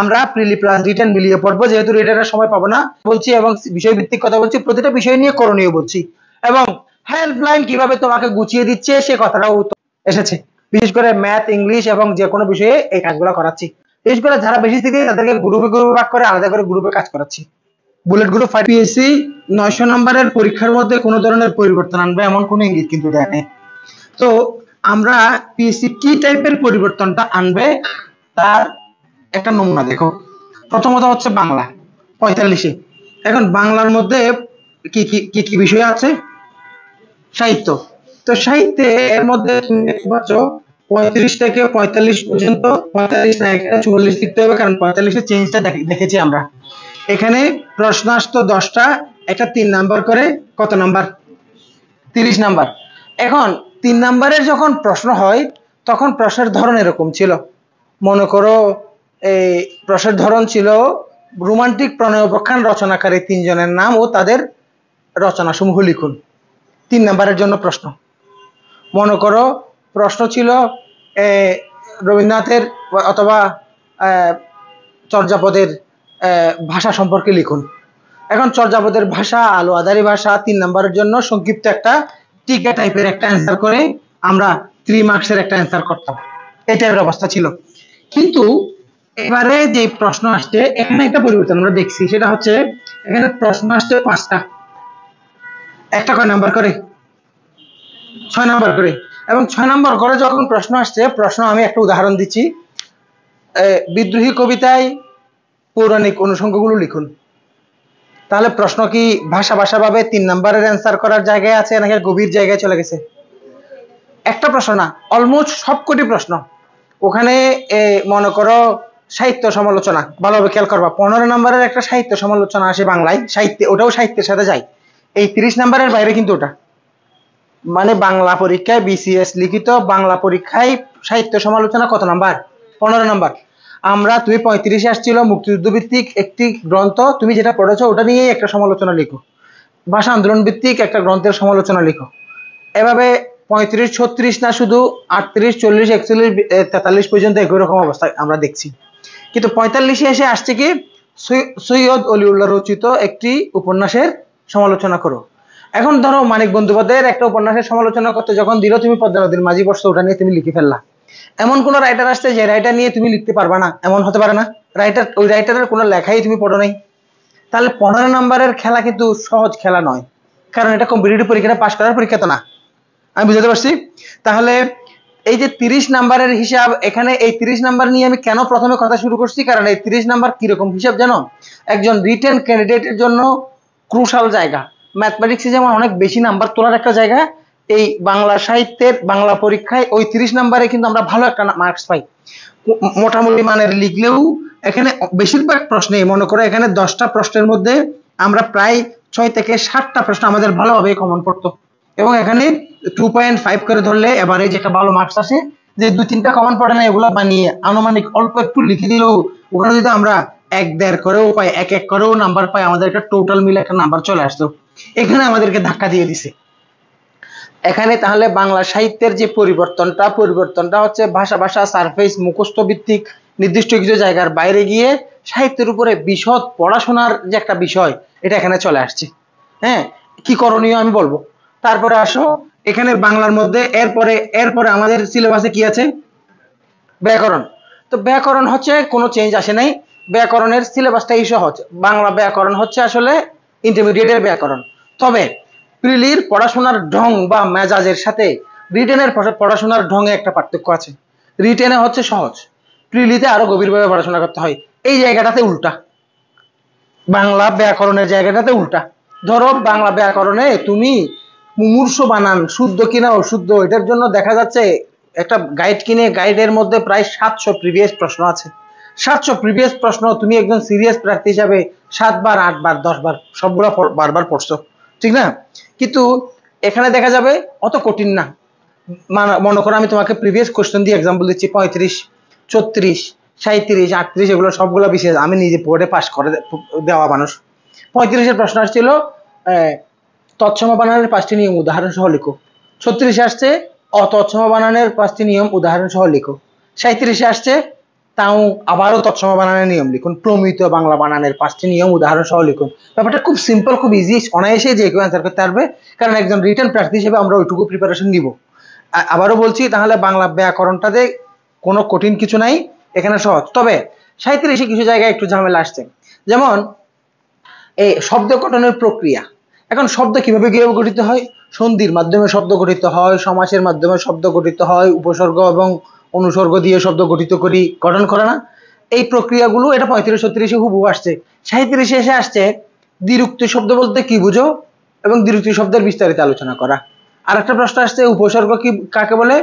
আমরা প্রিলি plus return মিলিয়ে পড়বো যেহেতু রিটার্নের সময় পাবো না বলছি এবং বিষয় ভিত্তিক কথা বলছি প্রতিটা বিষয় নিয়ে করণীয় বলছি এবং হেল্পলাইন কিভাবে তোমাকে গুছিয়ে দিচ্ছে সে কথাটাও এসেছে বিশেষ করে ম্যাথ ইংলিশ এবং যে কোনো বিষয়ে এই কাজগুলো করাচ্ছি বিশেষ করে যারা বেশি থেকে তাদেরকে গ্রুপে গ্রুপে ভাগ করে আলাদা করে গ্রুপে কাজ করাচ্ছি বুলেট গ্রুপ ফাইভ পিএসসি নয়শো নম্বরের পরীক্ষার মধ্যে কোনো ধরনের পরিবর্তন আনবে এমন কোনো ইঙ্গিত কিন্তু দেয়নি তো আমরা পিএসসি কি টাইপের পরিবর্তনটা আনবে তার একটা নমুনা দেখো প্রথমত হচ্ছে বাংলা পঁয়তাল্লিশে এখন বাংলার মধ্যে কি কি কি বিষয় আছে সাহিত্য তো সাহিত্যে এর মধ্যে তুমি পাচ্ছ পঁয়ত্রিশ থেকে পঁয়তাল্লিশ পর্যন্ত পঁয়তাল্লিশ না চুয়াল্লিশ লিখতে হবে কারণ পঁয়তাল্লিশে চেঞ্জটা দেখেছি আমরা এখানে প্রশ্ন আসত দশটা একটা তিন নাম্বার করে কত নাম্বার তিরিশ নাম্বার এখন তিন নাম্বারের যখন প্রশ্ন হয় তখন প্রশ্নের ধরন এরকম ছিল মনে করো এই প্রসার ধরন ছিল রোমান্টিক প্রণয় উপাখ্যান রচনাকারী তিনজনের নাম ও তাদের রচনাসমূহ লিখুন তিন নাম্বারের জন্য প্রশ্ন মনে করো প্রশ্ন ছিল রবীন্দ্রনাথের অথবা চর্যাপদের ভাষা সম্পর্কে লিখুন এখন চর্যাপদের ভাষা আলো আদারি ভাষা তিন নাম্বারের জন্য সংক্ষিপ্ত একটা টিকা টাইপের একটা অ্যান্সার করে আমরা থ্রি মার্কসের একটা অ্যান্সার করতাম এই টাইপের অবস্থা ছিল কিন্তু এবারে যে প্রশ্ন আসছে এখানে একটা পরিবর্তন আমরা দেখছি সেটা হচ্ছে এখানে প্রশ্ন আসছে পাঁচটা একটা কয় নাম্বার করে ছয় নাম্বার করে এবং ছয় নাম্বার করে যখন প্রশ্ন আসছে প্রশ্ন আমি একটা উদাহরণ দিচ্ছি বিদ্রোহী কবিতায় পৌরাণিক অনুষঙ্গগুলো লিখুন তাহলে প্রশ্ন কি ভাষা ভাষাভাবে তিন নাম্বারের অ্যান্সার করার জায়গায় আছে নাকি গভীর জায়গায় চলে গেছে একটা প্রশ্ন না অলমোস্ট সবকটি প্রশ্ন ওখানে মনে করো সাহিত্য সমালোচনা ভালোভাবে খেয়াল করবা পনেরো নম্বরের একটা সাহিত্য সমালোচনা আসে বাংলায় সাহিত্যে ওটাও সাহিত্যের সাথে যায় এই তিরিশ নম্বরের বাইরে কিন্তু ওটা মানে বাংলা পরীক্ষায় বিসিএস লিখিত বাংলা পরীক্ষায় সাহিত্য সমালোচনা কত নাম্বার পনেরো নাম্বার আমরা তুমি পঁয়ত্রিশে আসছিল মুক্তিযুদ্ধ ভিত্তিক একটি গ্রন্থ তুমি যেটা পড়েছো ওটা নিয়েই একটা সমালোচনা লিখো ভাষা আন্দোলন ভিত্তিক একটা গ্রন্থের সমালোচনা লিখো এভাবে পঁয়ত্রিশ ছত্রিশ না শুধু আটত্রিশ চল্লিশ একচল্লিশ তেতাল্লিশ পর্যন্ত একই রকম অবস্থা আমরা দেখছি কিন্তু পঁয়তাল্লিশে এসে আসছে কি সৈয়দ অলিউল্লাহ রচিত একটি উপন্যাসের সমালোচনা করো এখন ধরো মানিক বন্দ্যোপাধ্যায়ের একটা উপন্যাসের সমালোচনা করতে যখন দিল তুমি পদ্মা নদীর মাঝি বসছো ওটা নিয়ে তুমি লিখে ফেললা এমন কোনো রাইটার আসছে যে রাইটার নিয়ে তুমি লিখতে পারবে না এমন হতে পারে না রাইটার ওই রাইটারের কোনো লেখাই তুমি পড়ো নাই তাহলে পনেরো নম্বরের খেলা কিন্তু সহজ খেলা নয় কারণ এটা কম্পিটিটিভ পরীক্ষাটা পাশ করার পরীক্ষা তো না আমি বুঝাতে পারছি তাহলে এই যে তিরিশ নাম্বারের হিসাব এখানে এই তিরিশ নাম্বার নিয়ে আমি কেন প্রথমে কথা শুরু করছি কারণ এই তিরিশ নাম্বার কিরকম হিসাব জানো একজন রিটেন ক্যান্ডিডেটের জন্য ক্রুশাল জায়গা ম্যাথমেটিক্সে যেমন অনেক বেশি নাম্বার তোলার একটা জায়গা এই বাংলা সাহিত্যের বাংলা পরীক্ষায় ওই তিরিশ নাম্বারে কিন্তু আমরা ভালো একটা মার্কস পাই মোটামুটি মানের লিখলেও এখানে বেশিরভাগ প্রশ্নে মনে করো এখানে দশটা প্রশ্নের মধ্যে আমরা প্রায় ছয় থেকে সাতটা প্রশ্ন আমাদের ভালোভাবে কমন পড়তো এবং এখানে টু পয়েন্ট ফাইভ করে ধরলে এবারে যেটা ভালো মার্কস আসে যে দু তিনটা কমন পড়ে না এগুলো বানিয়ে আনুমানিক অল্প একটু লিখে দিলেও ওখানে যদি আমরা এক দেড় করেও পাই এক এক করেও নাম্বার পাই আমাদের একটা টোটাল মিলে একটা নাম্বার চলে আসতো এখানে আমাদেরকে ধাক্কা দিয়ে দিছে এখানে তাহলে বাংলা সাহিত্যের যে পরিবর্তনটা পরিবর্তনটা হচ্ছে ভাষা ভাষা সারফেস মুখস্থ ভিত্তিক নির্দিষ্ট কিছু জায়গার বাইরে গিয়ে সাহিত্যের উপরে বিশদ পড়াশোনার যে একটা বিষয় এটা এখানে চলে আসছে হ্যাঁ কি করণীয় আমি বলবো তারপরে আসো এখানে বাংলার মধ্যে এরপরে এরপরে আমাদের সিলেবাসে কি আছে ব্যাকরণ তো ব্যাকরণ হচ্ছে কোনো চেঞ্জ আসে নাই ব্যাকরণের সিলেবাসটা এই সহজ বাংলা ব্যাকরণ হচ্ছে আসলে ইন্টারমিডিয়েটের ব্যাকরণ তবে প্রিলির পড়াশোনার ঢং বা মেজাজের সাথে রিটেনের পড়াশোনার ঢঙে একটা পার্থক্য আছে রিটেনে হচ্ছে সহজ প্রিলিতে আরো গভীরভাবে পড়াশোনা করতে হয় এই জায়গাটাতে উল্টা বাংলা ব্যাকরণের জায়গাটাতে উল্টা ধরো বাংলা ব্যাকরণে তুমি মুমূর্ষ বানান শুদ্ধ কিনা অশুদ্ধ এটার জন্য দেখা যাচ্ছে একটা গাইড কিনে গাইডের মধ্যে প্রায় সাতশো প্রিভিয়াস প্রশ্ন আছে সাতশো প্রিভিয়াস প্রশ্ন তুমি একজন সিরিয়াস প্রার্থী হিসাবে সাতবার আটবার দশবার সবগুলো বারবার পড়ছো ঠিক না কিন্তু এখানে দেখা যাবে অত কঠিন না মনে করো আমি তোমাকে প্রিভিয়াস কোশ্চেন দিয়ে এক্সাম্পল দিচ্ছি পঁয়ত্রিশ ছত্রিশ সাঁত্রিশ আটত্রিশ এগুলো সবগুলো বিশেষ আমি নিজে পড়ে পাশ করে দেওয়া মানুষ পঁয়ত্রিশের প্রশ্ন আসছিল তৎসম বানানের পাঁচটি নিয়ম উদাহরণ সহ লিখো ছত্রিশে আসছে অতৎসম বানানের পাঁচটি নিয়ম উদাহরণ সহ লিখো সাঁত্রিশে আসছে তাও আবারও তৎসম বানানের নিয়ম লিখুন প্রমিত বাংলা বানানের পাঁচটি নিয়ম উদাহরণ সহ লিখুন ব্যাপারটা খুব সিম্পল খুব ইজি অনায়াসে যে কেউ অ্যান্সার করতে পারবে কারণ একজন রিটার্ন প্রার্থী হিসেবে আমরা ওইটুকু প্রিপারেশন দিব আবারও বলছি তাহলে বাংলা ব্যাকরণটাতে কোনো কঠিন কিছু নাই এখানে সহজ তবে সাঁত্রিশে কিছু জায়গায় একটু ঝামেলা আসছে যেমন এই শব্দ গঠনের প্রক্রিয়া এখন শব্দ কিভাবে কিভাবে গঠিত হয় সন্ধির মাধ্যমে শব্দ গঠিত হয় সমাসের মাধ্যমে শব্দ গঠিত হয় উপসর্গ এবং অনুসর্গ দিয়ে শব্দ গঠিত করি গঠন করে না এই প্রক্রিয়াগুলো এটা পঁয়ত্রিশ ছত্রিশে হুবু আসছে সাঁত্রিশে এসে আসছে দ্বিরুক্তি শব্দ বলতে কি বুঝো এবং দ্বিরুক্তি শব্দের বিস্তারিত আলোচনা করা আর একটা প্রশ্ন আসছে উপসর্গ কি কাকে বলে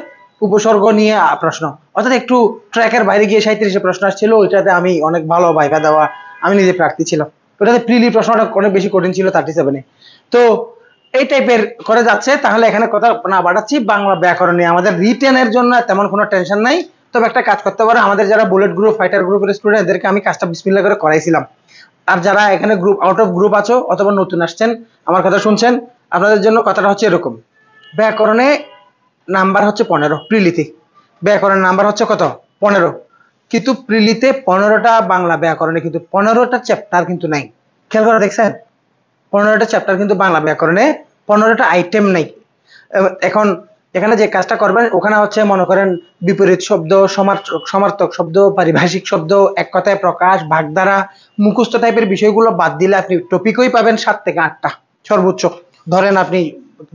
উপসর্গ নিয়ে প্রশ্ন অর্থাৎ একটু ট্র্যাকের বাইরে গিয়ে সাঁত্রিশে প্রশ্ন আসছিল ওইটাতে আমি অনেক ভালো বাইকা দেওয়া আমি নিজে প্রার্থী ছিলাম ওটাতে প্রিলি প্রশ্নটা অনেক বেশি কঠিন ছিল থার্টি সেভেনে তো এই টাইপের করে যাচ্ছে তাহলে এখানে কথা না বাড়াচ্ছি বাংলা ব্যাকরণে আমাদের রিটেনের জন্য তেমন কোনো টেনশন নাই তবে একটা কাজ করতে পারো আমাদের যারা বুলেট গ্রুপ ফাইটার গ্রুপের স্টুডেন্ট এদেরকে আমি কাজটা বিসমিল্লা করে করাইছিলাম আর যারা এখানে গ্রুপ আউট অফ গ্রুপ আছো অথবা নতুন আসছেন আমার কথা শুনছেন আপনাদের জন্য কথাটা হচ্ছে এরকম ব্যাকরণে নাম্বার হচ্ছে পনেরো প্রিলিতে ব্যাকরণের নাম্বার হচ্ছে কত পনেরো কিন্তু প্রিলিতে পনেরোটা বাংলা ব্যাকরণে কিন্তু পনেরোটা চ্যাপ্টার কিন্তু নাই খেয়াল করা দেখছেন পনেরোটা চ্যাপ্টার কিন্তু বাংলা ব্যাকরণে পনেরোটা আইটেম নাই এখন এখানে যে কাজটা করবেন ওখানে হচ্ছে মনে করেন বিপরীত শব্দ সমার্থক সমার্থক শব্দ পারিভাষিক শব্দ এক কথায় প্রকাশ ভাগধারা মুখস্থ টাইপের বিষয়গুলো বাদ দিলে আপনি টপিকই পাবেন সাত থেকে আটটা সর্বোচ্চ ধরেন আপনি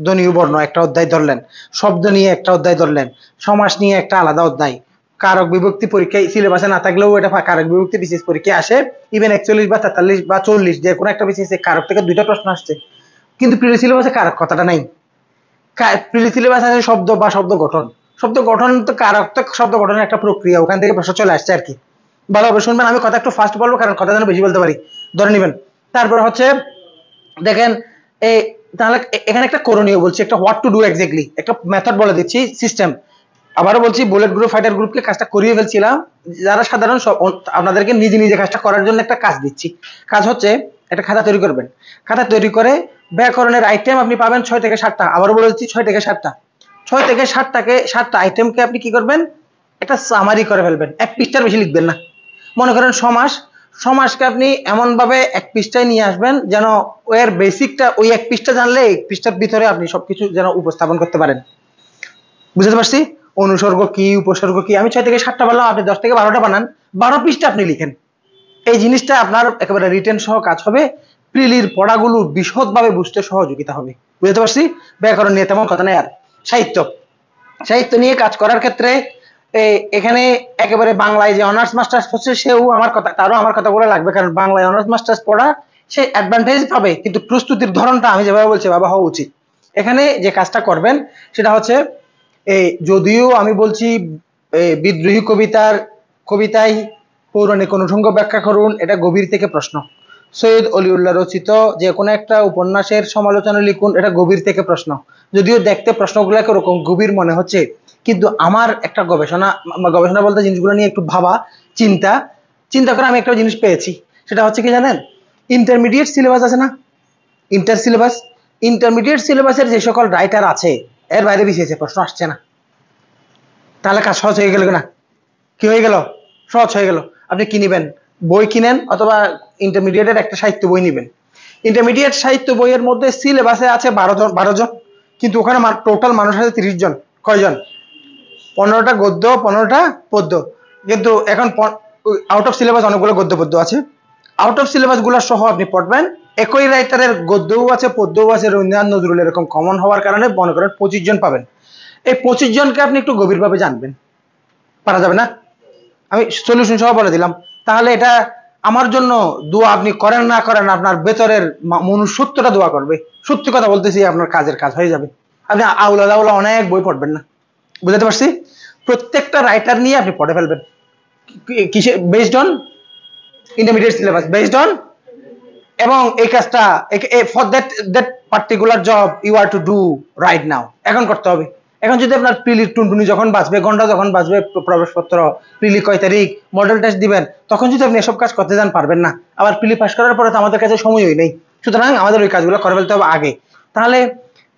ধনীয় বর্ণ একটা অধ্যায় ধরলেন শব্দ নিয়ে একটা অধ্যায় ধরলেন সমাস নিয়ে একটা আলাদা অধ্যায় কারক বিভক্তি পরীক্ষায় সিলেবাসে না থাকলেও এটা কারক বিভক্তি বিশেষ পরীক্ষায় আসে ইভেন একচল্লিশ বা তেতাল্লিশ বা চল্লিশ যে কোনো একটা বিশেষ কারক থেকে দুইটা প্রশ্ন আসছে কিন্তু প্রিলি সিলেবাসে কারক কথাটা নাই প্রিলি সিলেবাস আছে শব্দ বা শব্দ গঠন শব্দ গঠন তো কারক তো শব্দ গঠনের একটা প্রক্রিয়া ওখান থেকে প্রশ্ন চলে আসছে আর কি ভালোভাবে শুনবেন আমি কথা একটু ফার্স্ট বলবো কারণ কথা যেন বেশি বলতে পারি ধরে নেবেন তারপরে হচ্ছে দেখেন এই তাহলে এখানে একটা করণীয় বলছি একটা হোয়াট টু ডু এক্স্যাক্টলি একটা মেথড বলে দিচ্ছি সিস্টেম আবারও বলছি বুলেট গ্রুপ ফাইটার গ্রুপকে কাজটা করিয়ে ফেলছিলাম যারা সাধারণ আপনাদেরকে নিজে নিজে কাজটা করার জন্য একটা কাজ দিচ্ছি কাজ হচ্ছে একটা খাতা তৈরি করবেন খাতা তৈরি করে ব্যাকরণের আইটেম আপনি পাবেন ছয় থেকে সাতটা আবারও বলেছি ছয় থেকে সাতটা ছয় থেকে সাতটাকে সাতটা আইটেমকে আপনি কি করবেন একটা সামারি করে ফেলবেন এক পৃষ্ঠার বেশি লিখবেন না মনে করেন সমাস সমাজকে আপনি এমনভাবে এক পৃষ্ঠায় নিয়ে আসবেন যেন ওয়ের বেসিকটা ওই এক পৃষ্ঠা জানলে এক পৃষ্ঠার ভিতরে আপনি সবকিছু যেন উপস্থাপন করতে পারেন বুঝতে পারছি অনুসর্গ কি উপসর্গ কি আমি ছয় থেকে সাতটা বললাম আপনি দশ থেকে বারোটা বানান বারো পিসটা আপনি লিখেন এই জিনিসটা আপনার একেবারে রিটার্ন সহ কাজ হবে প্রিলির পড়াগুলো বিশদভাবে বুঝতে সহযোগিতা হবে বুঝতে পারছি ব্যাকরণ নিয়ে তেমন কথা নেই আর সাহিত্য সাহিত্য নিয়ে কাজ করার ক্ষেত্রে এখানে একেবারে বাংলায় যে অনার্স মাস্টার্স হচ্ছে সেও আমার কথা তারও আমার কথা বলে লাগবে কারণ বাংলায় অনার্স মাস্টার্স পড়া সে অ্যাডভান্টেজ পাবে কিন্তু প্রস্তুতির ধরনটা আমি যেভাবে বলছি বাবা হওয়া উচিত এখানে যে কাজটা করবেন সেটা হচ্ছে এই যদিও আমি বলছি বিদ্রোহী কবিতার কবিতায় পৌরাণিক অনুষঙ্গ ব্যাখ্যা করুন এটা গভীর থেকে প্রশ্ন সৈয়দ অলিউল্লাহ রচিত যে কোনো একটা উপন্যাসের সমালোচনা লিখুন এটা গভীর থেকে প্রশ্ন যদিও দেখতে প্রশ্নগুলোকে ওরকম গভীর মনে হচ্ছে কিন্তু আমার একটা গবেষণা গবেষণা বলতে জিনিসগুলো নিয়ে একটু ভাবা চিন্তা চিন্তা করে আমি একটা জিনিস পেয়েছি সেটা হচ্ছে কি জানেন ইন্টারমিডিয়েট সিলেবাস আছে না ইন্টার সিলেবাস ইন্টারমিডিয়েট সিলেবাসের যে সকল রাইটার আছে এর বাইরে বিসিএসের প্রশ্ন আসছে না তাহলে কাজ সহজ হয়ে গেল না কি হয়ে গেল সহজ হয়ে গেল আপনি কি নেবেন বই কিনেন অথবা ইন্টারমিডিয়েটের একটা সাহিত্য বই নেবেন ইন্টারমিডিয়েট সাহিত্য বইয়ের মধ্যে সিলেবাসে আছে বারো জন বারো জন কিন্তু ওখানে টোটাল মানুষ আছে তিরিশ জন কয়জন পনেরোটা গদ্য পনেরোটা পদ্য কিন্তু এখন আউট অফ সিলেবাস অনেকগুলো গদ্য পদ্য আছে আউট অফ সিলেবাস সিলেবাসগুলো সহ আপনি পড়বেন একই রাইটারের গদ্যও আছে পদ্যও আছে রবীন্দ্রনাথ নজরুল এরকম কমন হওয়ার কারণে মনে করেন পঁচিশ জন পাবেন এই পঁচিশ জনকে আপনি একটু গভীরভাবে জানবেন পারা যাবে না আমি সলিউশন সহ বলে দিলাম তাহলে এটা আমার জন্য দোয়া আপনি করেন না করেন আপনার ভেতরের মনুষ্যত্বটা দোয়া করবে সত্যি কথা বলতেছি আপনার কাজের কাজ হয়ে যাবে আপনি আউলা দাউলা অনেক বই পড়বেন না বুঝাতে পারছি প্রত্যেকটা রাইটার নিয়ে আপনি পড়ে ফেলবেন কিসে based on intermediate syllabus based on এবং এই কাজটা for that that particular job you are to do right now এখন করতে হবে এখন যদি আপনার পিলি টুনটুনি যখন বাঁচবে ঘন্টা যখন বাঁচবে প্রবেশপত্র পিলি কয় তারিখ মডেল টেস্ট দিবেন তখন যদি আপনি এসব কাজ করতে যান পারবেন না আবার পিলি পাস করার পরে তো আমাদের কাছে সময়ই নেই সুতরাং আমাদের ওই কাজগুলো করে ফেলতে হবে আগে তাহলে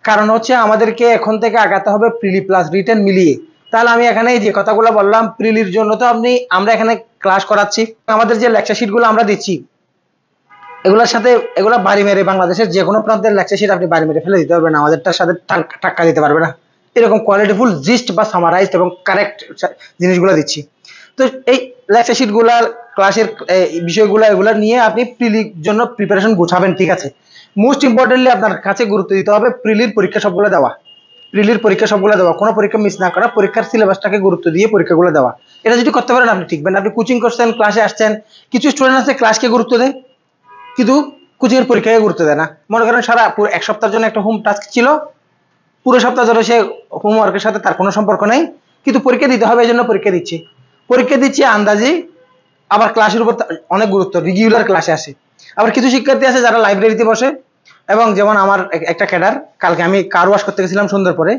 কারণ হচ্ছে আমাদেরকে এখন থেকে আগাতে হবে প্রিলি প্লাস রিটার্ন মিলিয়ে তাহলে আমি এখানে যে কথাগুলো বললাম প্রিলির জন্য তো আপনি আমরা এখানে ক্লাস করাচ্ছি আমাদের যে লেকচার শিটগুলো আমরা দিচ্ছি এগুলোর সাথে এগুলো বাড়ি মেরে বাংলাদেশের যে কোনো প্রান্তের লেকচার সেটা আপনি বাড়ি মেরে ফেলে দিতে পারবেন আমাদেরটার সাথে টাক্কা দিতে পারবে না এরকম কোয়ালিটিফুল জিস্ট বা সামারাইজ এবং কারেক্ট জিনিসগুলো দিচ্ছি তো এই লেকচার শিটগুলার ক্লাসের বিষয়গুলো এগুলো নিয়ে আপনি প্রিলির জন্য প্রিপারেশন গুছাবেন ঠিক আছে মোস্ট ইম্পর্টেন্টলি আপনার কাছে গুরুত্ব দিতে হবে প্রিলির পরীক্ষা সবগুলো দেওয়া প্রিলির পরীক্ষা সবগুলো দেওয়া কোনো পরীক্ষা মিস না করা পরীক্ষার সিলেবাসটাকে গুরুত্ব দিয়ে পরীক্ষাগুলো দেওয়া এটা যদি করতে পারেন আপনি ঠিকবেন আপনি কোচিং করছেন ক্লাসে আসছেন কিছু স্টুডেন্ট আছে ক্লাসকে গুরুত্ব দেয় কিন্তু কোচিংয়ের পরীক্ষায় গুরুত্ব দেয় না মনে করেন সারা পুরো এক সপ্তাহের জন্য একটা হোম টাস্ক ছিল পুরো সপ্তাহ ধরে সে হোমওয়ার্কের সাথে তার কোনো সম্পর্ক নেই কিন্তু পরীক্ষা দিতে হবে এই জন্য পরীক্ষা দিচ্ছে পরীক্ষা দিচ্ছে আন্দাজি আবার ক্লাসের উপর অনেক গুরুত্ব রেগুলার ক্লাসে আসে আবার কিছু শিক্ষার্থী আছে যারা লাইব্রেরিতে বসে এবং যেমন আমার একটা ক্যাডার কালকে আমি কার ওয়াশ করতে গেছিলাম সুন্দর পরে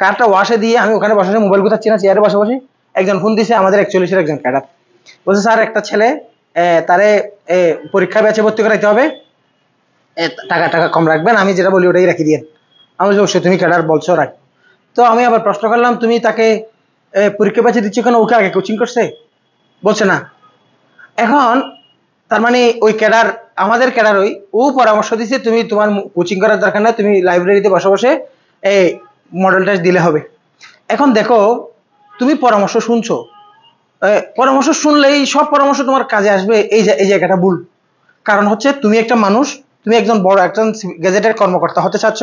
কারটা ওয়াশে দিয়ে আমি ওখানে বসে মোবাইল গুতাচ্ছি না চেয়ারে বসে বসে একজন ফোন দিছে আমাদের একচল্লিশের একজন ক্যাডার বলছে স্যার একটা ছেলে তারে পরীক্ষা ব্যাচে ভর্তি করাইতে হবে টাকা টাকা কম রাখবেন আমি যেটা বলি ওটাই রাখি দিয়ে আমি অবশ্যই তুমি ক্যাডার বলছো রাখ তো আমি আবার প্রশ্ন করলাম তুমি তাকে পরীক্ষা ব্যাচে দিচ্ছ কেন ওকে আগে কোচিং করছে বলছে না এখন তার মানে ওই ক্যাডার আমাদের ক্যাডার ওই ও পরামর্শ দিচ্ছে তুমি তোমার কোচিং করার দরকার না তুমি লাইব্রেরিতে বসে বসে এই মডেলটা দিলে হবে এখন দেখো তুমি পরামর্শ শুনছো পরামর্শ শুনলেই সব পরামর্শ তোমার কাজে আসবে এই এই জায়গাটা ভুল কারণ হচ্ছে তুমি একটা মানুষ তুমি একজন বড় একজন গ্যাজেটের কর্মকর্তা হতে চাচ্ছ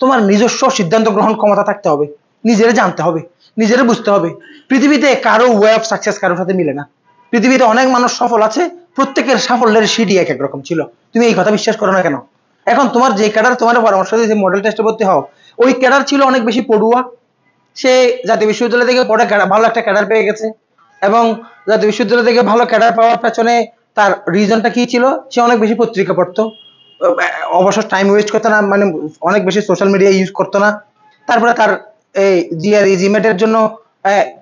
তোমার নিজস্ব সিদ্ধান্ত গ্রহণ ক্ষমতা থাকতে হবে নিজেরা জানতে হবে নিজেরা বুঝতে হবে পৃথিবীতে কারো ওয়ে অফ সাকসেস কারোর সাথে মিলে না পৃথিবীতে অনেক মানুষ সফল আছে প্রত্যেকের সাফল্যের সিটি এক এক রকম ছিল তুমি এই কথা বিশ্বাস করো না কেন এখন তোমার যে ক্যাডার তোমার পরামর্শ দিয়েছে মডেল টেস্টে ভর্তি হও ওই ক্যাডার ছিল অনেক বেশি পড়ুয়া সে জাতীয় বিশ্ববিদ্যালয় থেকে পড়ে ভালো একটা ক্যাডার পেয়ে গেছে এবং যাতে বিশ্ববিদ্যালয় থেকে ভালো ক্যাডার পাওয়ার পেছনে তার রিজনটা কি ছিল সে অনেক বেশি পত্রিকা পড়তো অবসর টাইম ওয়েস্ট করতো না মানে অনেক বেশি সোশ্যাল মিডিয়া ইউজ করতো না তারপরে তার এই জিআর e e জিমেটের জন্য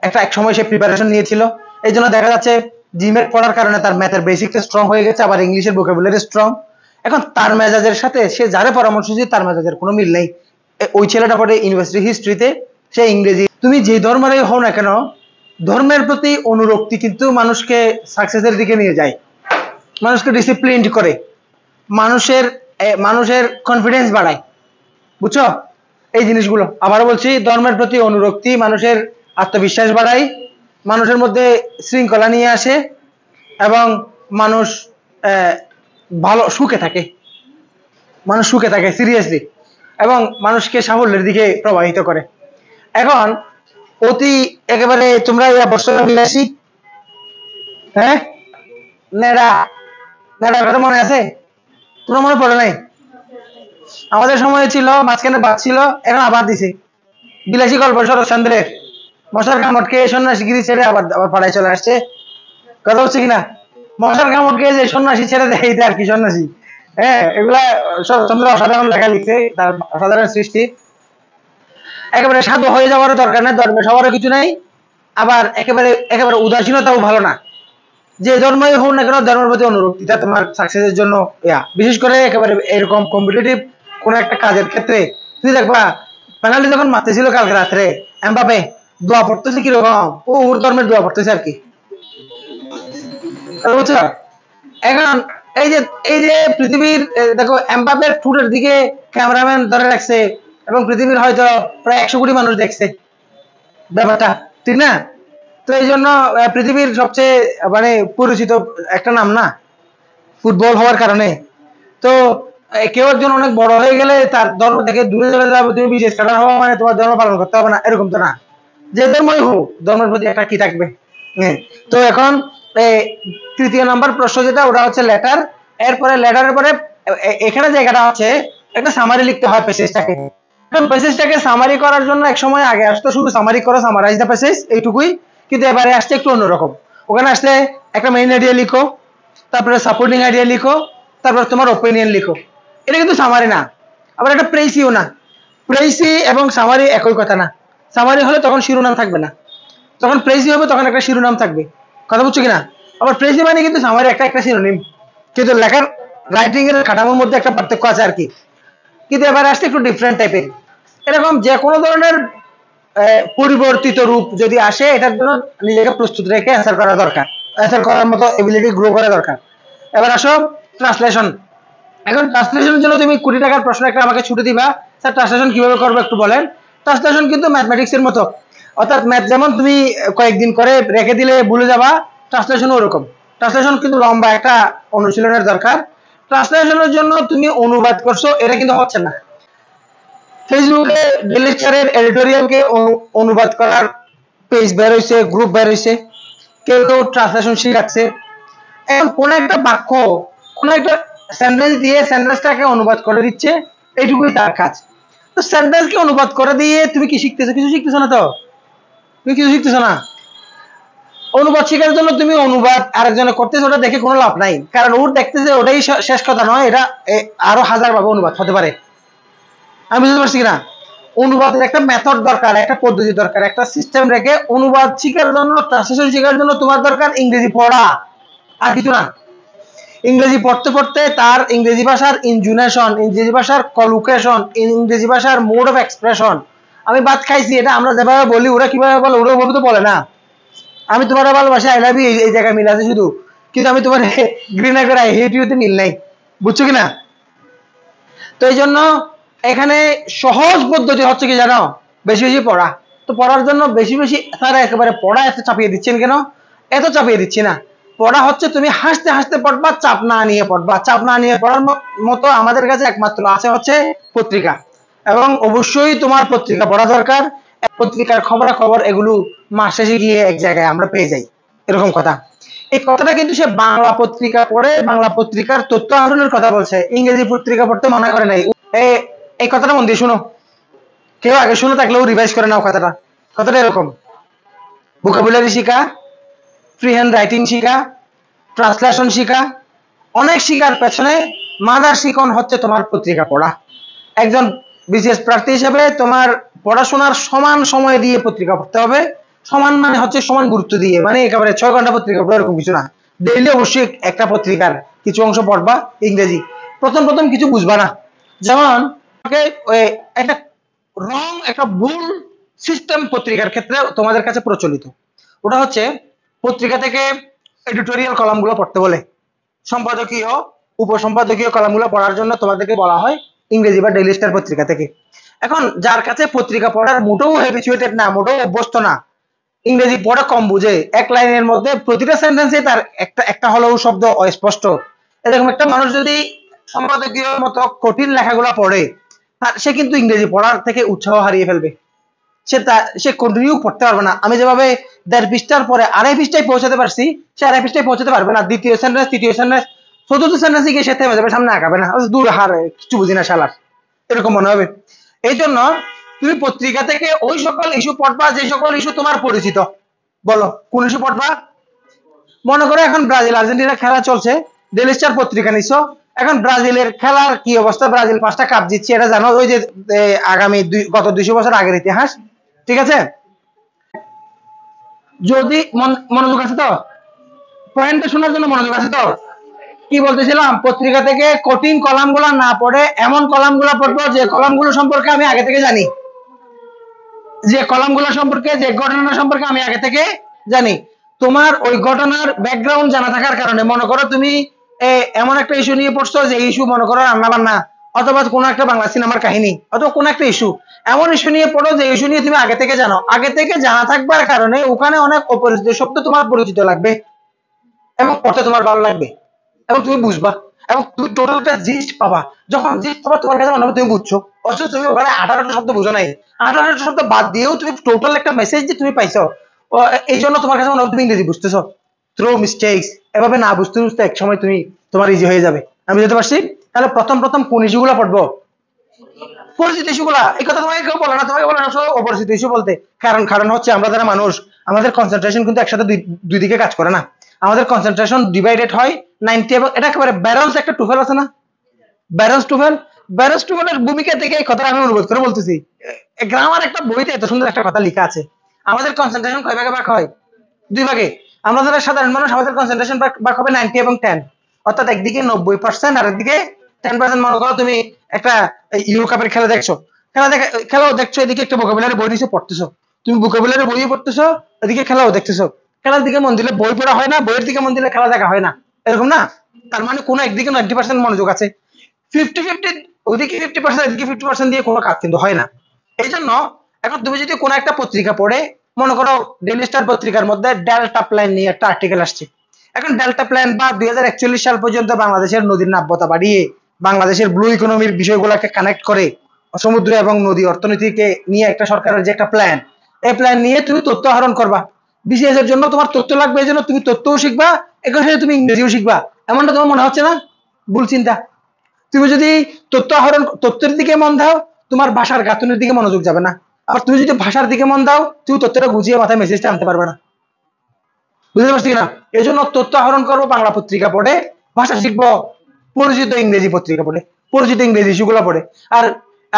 একটা এক সময় সে প্রিপারেশন নিয়েছিল এই জন্য দেখা যাচ্ছে জিমেট e পড়ার কারণে তার ম্যাথের বেসিকটা স্ট্রং হয়ে গেছে আবার ইংলিশের ভোকাবুলারি স্ট্রং এখন তার মেজাজের সাথে সে যারে পরামর্শ দিয়ে তার মেজাজের কোনো মিল নেই ওই ছেলেটা পড়ে ইউনিভার্সিটি হিস্ট্রিতে সে ইংরেজি তুমি যে ধর্মেরই হও না কেন ধর্মের প্রতি অনুরক্তি কিন্তু মানুষকে সাকসেসের দিকে নিয়ে যায় মানুষকে ডিসিপ্লিন করে মানুষের মানুষের কনফিডেন্স বাড়ায় বুঝছো এই জিনিসগুলো আবার বলছি ধর্মের প্রতি অনুরক্তি মানুষের আত্মবিশ্বাস বাড়ায় মানুষের মধ্যে শৃঙ্খলা নিয়ে আসে এবং মানুষ ভালো সুখে থাকে মানুষ সুখে থাকে সিরিয়াসলি এবং মানুষকে সাফল্যের দিকে প্রবাহিত করে এখন অতি একেবারে তোমরা ইয়া বর্ষরা বিলাসী হ্যাঁ নেড়া নেড়া কথা মনে আছে তোমার মনে পড়ে নাই আমাদের সময় ছিল মাঝখানে বাদ ছিল এখন আবার দিছে বিলাসী গল্প শরৎচন্দ্রের মশার কামড় খেয়ে সন্ন্যাসগিরি ছেড়ে আবার আবার পাড়ায় চলে আসছে কথা হচ্ছে কিনা মশার কামড় খেয়ে যে সন্ন্যাসী ছেড়ে দেয় এটা আর কি সন্ন্যাসী হ্যাঁ এগুলা শরৎচন্দ্র অসাধারণ লেখা লিখছে তার অসাধারণ সৃষ্টি একেবারে সাধু হয়ে যাওয়ারও দরকার নাই ধর্মে সবারও কিছু নাই আবার একেবারে একেবারে উদাসীনতাও ভালো না যে ধর্মই হোক না কেন ধর্মের প্রতি অনুরূপ এটা তোমার সাকসেসের জন্য ইয়া বিশেষ করে একেবারে এরকম কম্পিটিটিভ কোন একটা কাজের ক্ষেত্রে তুমি দেখবা পেনাল্টি যখন মারতেছিল কালকে রাত্রে এমবাপে দোয়া পড়তেছে কিরকম ও ওর ধর্মের দোয়া পড়তেছে আর কি এখন এই যে এই যে পৃথিবীর দেখো এমবাপের ফুটের দিকে ক্যামেরাম্যান ধরে রাখছে এবং পৃথিবীর হয়তো প্রায় একশো কোটি মানুষ দেখছে ব্যাপারটা ঠিক না তো এই জন্য পৃথিবীর সবচেয়ে মানে পরিচিত একটা নাম না ফুটবল হওয়ার কারণে তো কেউ একজন অনেক বড় হয়ে গেলে তার ধর্ম থেকে দূরে চলে যাবে তুমি বিশেষ খেলা হওয়া মানে তোমার ধর্ম পালন করতে হবে না এরকম তো না যে ধর্মই হোক ধর্মের প্রতি একটা কি থাকবে হ্যাঁ, তো এখন তৃতীয় নাম্বার প্রশ্ন যেটা ওটা হচ্ছে লেটার এরপরে লেটারের পরে এখানে জায়গাটা আছে একটা সামারি লিখতে হয় পেসেজটাকে প্যাসেজটাকে সামারি করার জন্য এক সময় আগে আসতো শুধু সামারি করো সামারাইজ দ্য প্যাসেজ এইটুকুই কিন্তু এবারে আসছে একটু অন্যরকম ওখানে আসলে একটা মেইন আইডিয়া লিখো তারপরে সাপোর্টিং আইডিয়া লিখো তারপর তোমার ওপিনিয়ন লিখো এটা কিন্তু সামারি না আবার এটা প্রেসিও না প্রেসি এবং সামারি একই কথা না সামারি হলে তখন শিরোনাম থাকবে না যখন প্রেসি হবে তখন একটা শিরোনাম থাকবে কথা বুঝছো কিনা আবার প্রেসি মানে কিন্তু সামারি একটা একটা শিরোনিম কিন্তু লেখার রাইটিং এর কাঠামোর মধ্যে একটা পার্থক্য আছে আর কি কিন্তু এবার আসছে একটু ডিফারেন্ট টাইপের এরকম যে কোনো ধরনের পরিবর্তিত রূপ যদি আসে এটার জন্য নিজেকে প্রস্তুত রেখে অ্যান্সার করা দরকার অ্যান্সার করার মতো এবিলিটি গ্রো করা দরকার এবার আসো ট্রান্সলেশন এখন ট্রান্সলেশনের জন্য তুমি কুড়ি টাকার প্রশ্ন একটা আমাকে ছুটে দিবা স্যার ট্রান্সলেশন কীভাবে করবো একটু বলেন ট্রান্সলেশন কিন্তু ম্যাথমেটিক্সের মতো অর্থাৎ ম্যাথ যেমন তুমি কয়েকদিন করে রেখে দিলে ভুলে যাবা ট্রান্সলেশনও ওরকম ট্রান্সলেশন কিন্তু লম্বা একটা অনুশীলনের দরকার ট্রান্সলেশনের জন্য তুমি অনুবাদ করছো এটা কিন্তু হচ্ছে না ফেসবুকে ডেলি এডিটোরিয়ালকে অনুবাদ করার পেজ বের হয়েছে গ্রুপ বের হয়েছে কেউ কেউ ট্রান্সলেশন শিখাচ্ছে এখন কোন একটা বাক্য কোন একটা সেন্টেন্স দিয়ে সেন্টেন্সটাকে অনুবাদ করে দিচ্ছে এইটুকুই তার কাজ তো সেন্টেন্সকে অনুবাদ করে দিয়ে তুমি কি শিখতেছো কিছু শিখতেছো না তো তুমি কিছু শিখতেছো না অনুবাদ শেখার জন্য তুমি অনুবাদ আরেকজনে করতেছো ওটা দেখে কোনো লাভ নাই কারণ ওর দেখতেছে ওটাই শেষ কথা নয় এটা আরো হাজার ভাবে অনুবাদ হতে পারে আমি বুঝতে পারছি কিনা অনুবাদের একটা মেথড দরকার একটা পদ্ধতি দরকার একটা সিস্টেম রেখে অনুবাদ শেখার জন্য ট্রান্সলেশন শেখার জন্য তোমার দরকার ইংরেজি পড়া আর কিছু না ইংরেজি পড়তে পড়তে তার ইংরেজি ভাষার ইনজুনেশন ইংরেজি ভাষার কলুকেশন ইংরেজি ভাষার মোড অফ এক্সপ্রেশন আমি বাদ খাইছি এটা আমরা যেভাবে বলি ওরা কিভাবে বলে ওরা ওভাবে তো বলে না আমি তোমার ভালোবাসি আই লাভ ইউ এই জায়গায় মিল আছে শুধু কিন্তু আমি তোমার ঘৃণা করে আই হেট ইউতে মিল নাই বুঝছো কি না তো এই জন্য এখানে সহজ পদ্ধতি হচ্ছে কি জানো বেশি বেশি পড়া তো পড়ার জন্য বেশি বেশি তারা একেবারে পড়া এত চাপিয়ে দিচ্ছেন কেন এত চাপিয়ে দিচ্ছি না পড়া হচ্ছে তুমি হাসতে হাসতে পড়বা চাপ না নিয়ে পড়বা চাপ না নিয়ে পড়ার মতো আমাদের কাছে একমাত্র আছে হচ্ছে পত্রিকা এবং অবশ্যই তোমার পত্রিকা পড়া দরকার পত্রিকার খবরা খবর এগুলো মাস শেষে গিয়ে এক জায়গায় আমরা পেয়ে যাই এরকম কথা এই কথাটা কিন্তু সে বাংলা পত্রিকা পড়ে বাংলা পত্রিকার তথ্য আহরণের কথা বলছে ইংরেজি পত্রিকা পড়তে মনে করে নাই এই কথাটা মন দিয়ে শুনো কেউ আগে শুনে থাকলেও রিভাইজ করে নাও কথাটা কথাটা এরকম ভোকাবুলারি শিখা ফ্রি হ্যান্ড রাইটিং শিখা ট্রান্সলেশন শিখা অনেক শিখার পেছনে মাদার শিখন হচ্ছে তোমার পত্রিকা পড়া একজন বিশেষ প্রার্থী হিসেবে তোমার পড়াশোনার সমান সময় দিয়ে পত্রিকা পড়তে হবে সমান মানে হচ্ছে সমান গুরুত্ব দিয়ে মানে একেবারে ছয় ঘন্টা পত্রিকা পড়া এরকম কিছু না ডেইলি অবশ্যই একটা পত্রিকার কিছু অংশ পড়বা ইংরেজি প্রথম প্রথম কিছু বুঝবা না যেমন একটা রং একটা ভুল সিস্টেম পত্রিকার ক্ষেত্রে তোমাদের কাছে প্রচলিত ওটা হচ্ছে পত্রিকা থেকে এডিটোরিয়াল কলামগুলো পড়তে বলে সম্পাদকীয় উপসম্পাদকীয় কলামগুলো পড়ার জন্য তোমাদেরকে বলা হয় ইংরেজি বা ডেইলি স্টার পত্রিকা থেকে এখন যার কাছে পত্রিকা পড়ার মোটেও হ্যাবিচুয়েটেড না মোটেও অভ্যস্ত না ইংরেজি পড়া কম বুঝে এক লাইনের মধ্যে প্রতিটা সেন্টেন্সে তার একটা একটা হলেও শব্দ অস্পষ্ট এরকম একটা মানুষ যদি সম্পাদকীয় মতো কঠিন লেখাগুলা পড়ে তার সে কিন্তু ইংরেজি পড়ার থেকে উৎসাহ হারিয়ে ফেলবে সে তা সে কন্টিনিউ পড়তে পারবে না আমি যেভাবে দেড় পৃষ্ঠার পরে আড়াই পৃষ্ঠায় পৌঁছাতে পারছি সে আড়াই পৃষ্ঠায় পৌঁছাতে পারবে না দ্বিতীয় সেন্টেন্স তৃতীয় সেন্টেন্স চতুর্থ সেন্টেন্সে গিয়ে সে থেমে যাবে সামনে আঁকাবে না দূর হার কিছু বুঝি না শালার এরকম মনে হবে এই জন্য তুমি পত্রিকা থেকে ওই সকল ইস্যু পড়বা যে সকল ইস্যু তোমার পরিচিত বলো কোন ইস্যু পড়বা মনে করো এখন ব্রাজিল আর্জেন্টিনা খেলা চলছে ডেলি স্টার পত্রিকা নিছ এখন ব্রাজিলের খেলার কি অবস্থা ব্রাজিল পাঁচটা কাপ জিতছে এটা জানো ওই যে আগামী গত দুইশো বছর আগের ইতিহাস ঠিক আছে যদি মনোযোগ আছে তো পয়েন্টটা শোনার জন্য মনোযোগ আছে তো কি বলতেছিলাম পত্রিকা থেকে কঠিন কলাম গুলা না পড়ে এমন কলাম গুলা পড়বো যে কলাম গুলো সম্পর্কে আমি আগে থেকে জানি যে কলাম গুলা সম্পর্কে যে ঘটনা সম্পর্কে আমি আগে থেকে জানি তোমার ওই ঘটনার ব্যাকগ্রাউন্ড জানা থাকার কারণে মনে করো তুমি এমন একটা ইস্যু নিয়ে পড়ছো যে ইস্যু মনে করো রান্না বান্না অথবা কোন একটা বাংলা সিনেমার কাহিনী অথবা কোন একটা ইস্যু এমন ইস্যু নিয়ে পড়ো যে ইস্যু নিয়ে তুমি আগে থেকে জানো আগে থেকে জানা থাকবার কারণে ওখানে অনেক অপরিচিত শব্দ তোমার পরিচিত লাগবে এবং পড়তে তোমার ভালো লাগবে এবং তুমি বুঝবা এবং তুমি টোটালটা জিস্ট পাবা যখন জিস্ট পাবা তোমার কাছে মনে হবে তুমি বুঝছো অথচ তুমি ওখানে আঠারোটা শব্দ বুঝো নাই আঠারোটা শব্দ বাদ দিয়েও তুমি টোটাল একটা মেসেজ যে তুমি পাইছো এই জন্য তোমার কাছে মনে হবে তুমি ইংরেজি বুঝতেছো থ্রু মিস্টেকস এভাবে না বুঝতে বুঝতে এক সময় তুমি তোমার ইজি হয়ে যাবে আমি যেতে পারছি তাহলে প্রথম প্রথম কোন ইস্যু গুলা পড়বো পরিচিত ইস্যু গুলা এই কথা তোমাকে কেউ বলে না তোমাকে বলে না অপরিচিত ইস্যু বলতে কারণ কারণ হচ্ছে আমরা যারা মানুষ আমাদের কনসেন্ট্রেশন কিন্তু একসাথে দুই দিকে কাজ করে না আমাদের কনসেন্ট্রেশন ডিভাইডেড হয় নাইনটি এবং এটা একেবারে ব্যারেলস একটা টুফেল আছে না ব্যারেলস টুফেল ব্যারেলস টুফেলের ভূমিকা থেকে এই কথাটা আমি অনুরোধ করে বলতেছি গ্রামার একটা বইতে এত সুন্দর একটা কথা লেখা আছে আমাদের কনসেন্ট্রেশন কয় ভাগে ভাগ হয় দুই ভাগে আমরা যারা সাধারণ মানুষ আমাদের কনসেন্ট্রেশন ভাগ হবে নাইনটি এবং টেন অর্থাৎ একদিকে নব্বই পার্সেন্ট আর একদিকে টেন পার্সেন্ট মনে করো তুমি একটা ইউরো কাপের খেলা দেখছো খেলা দেখ খেলাও দেখছো এদিকে একটা ভোকাবুলারি বই নিচে পড়তেছো তুমি ভোকাবুলারি বইও পড়তেছো এদিকে খেলাও দেখতেছো খেলার দিকে মন দিলে বই পড়া হয় না বইয়ের দিকে মন দিলে খেলা দেখা হয় না এরকম না তার মানে কোনো একদিকে নাইনটি পার্সেন্ট মনোযোগ আছে ফিফটি ফিফটি ওইদিকে ফিফটি পার্সেন্ট এদিকে ফিফটি পার্সেন্ট দিয়ে কোনো কাজ কিন্তু হয় না এই জন্য এখন তুমি যদি কোনো একটা পত্রিকা পড়ে মনে করো ডেলি স্টার পত্রিকার মধ্যে ডেল্টা প্ল্যান নিয়ে একটা আর্টিকেল আসছে এখন ডেল্টা প্ল্যান বা দুই সাল পর্যন্ত বাংলাদেশের নদীর নাব্যতা বাড়িয়ে বাংলাদেশের ব্লু ইকোনমির বিষয়গুলোকে কানেক্ট করে সমুদ্র এবং নদী অর্থনীতিকে নিয়ে একটা সরকারের যে একটা প্ল্যান এই প্ল্যান নিয়ে তুমি তথ্য আহরণ করবা বিসিএস এর জন্য তোমার তথ্য লাগবে এই জন্য তুমি তথ্যও শিখবা একই সাথে তুমি ইংরেজিও শিখবা এমনটা তোমার মনে হচ্ছে না ভুল চিন্তা তুমি যদি তথ্য আহরণ তথ্যের দিকে মন দাও তোমার ভাষার গাঁথনের দিকে মনোযোগ যাবে না আর তুমি যদি ভাষার দিকে মন দাও তুমি তথ্যটা গুজিয়ে মাথায় মেসেজটা আনতে পারবে না বুঝতে পারছি না এই জন্য তথ্য আহরণ করবো বাংলা পত্রিকা পড়ে ভাষা শিখবো পরিচিত ইংরেজি পত্রিকা পড়ে পরিচিত ইংরেজি সেগুলো পড়ে আর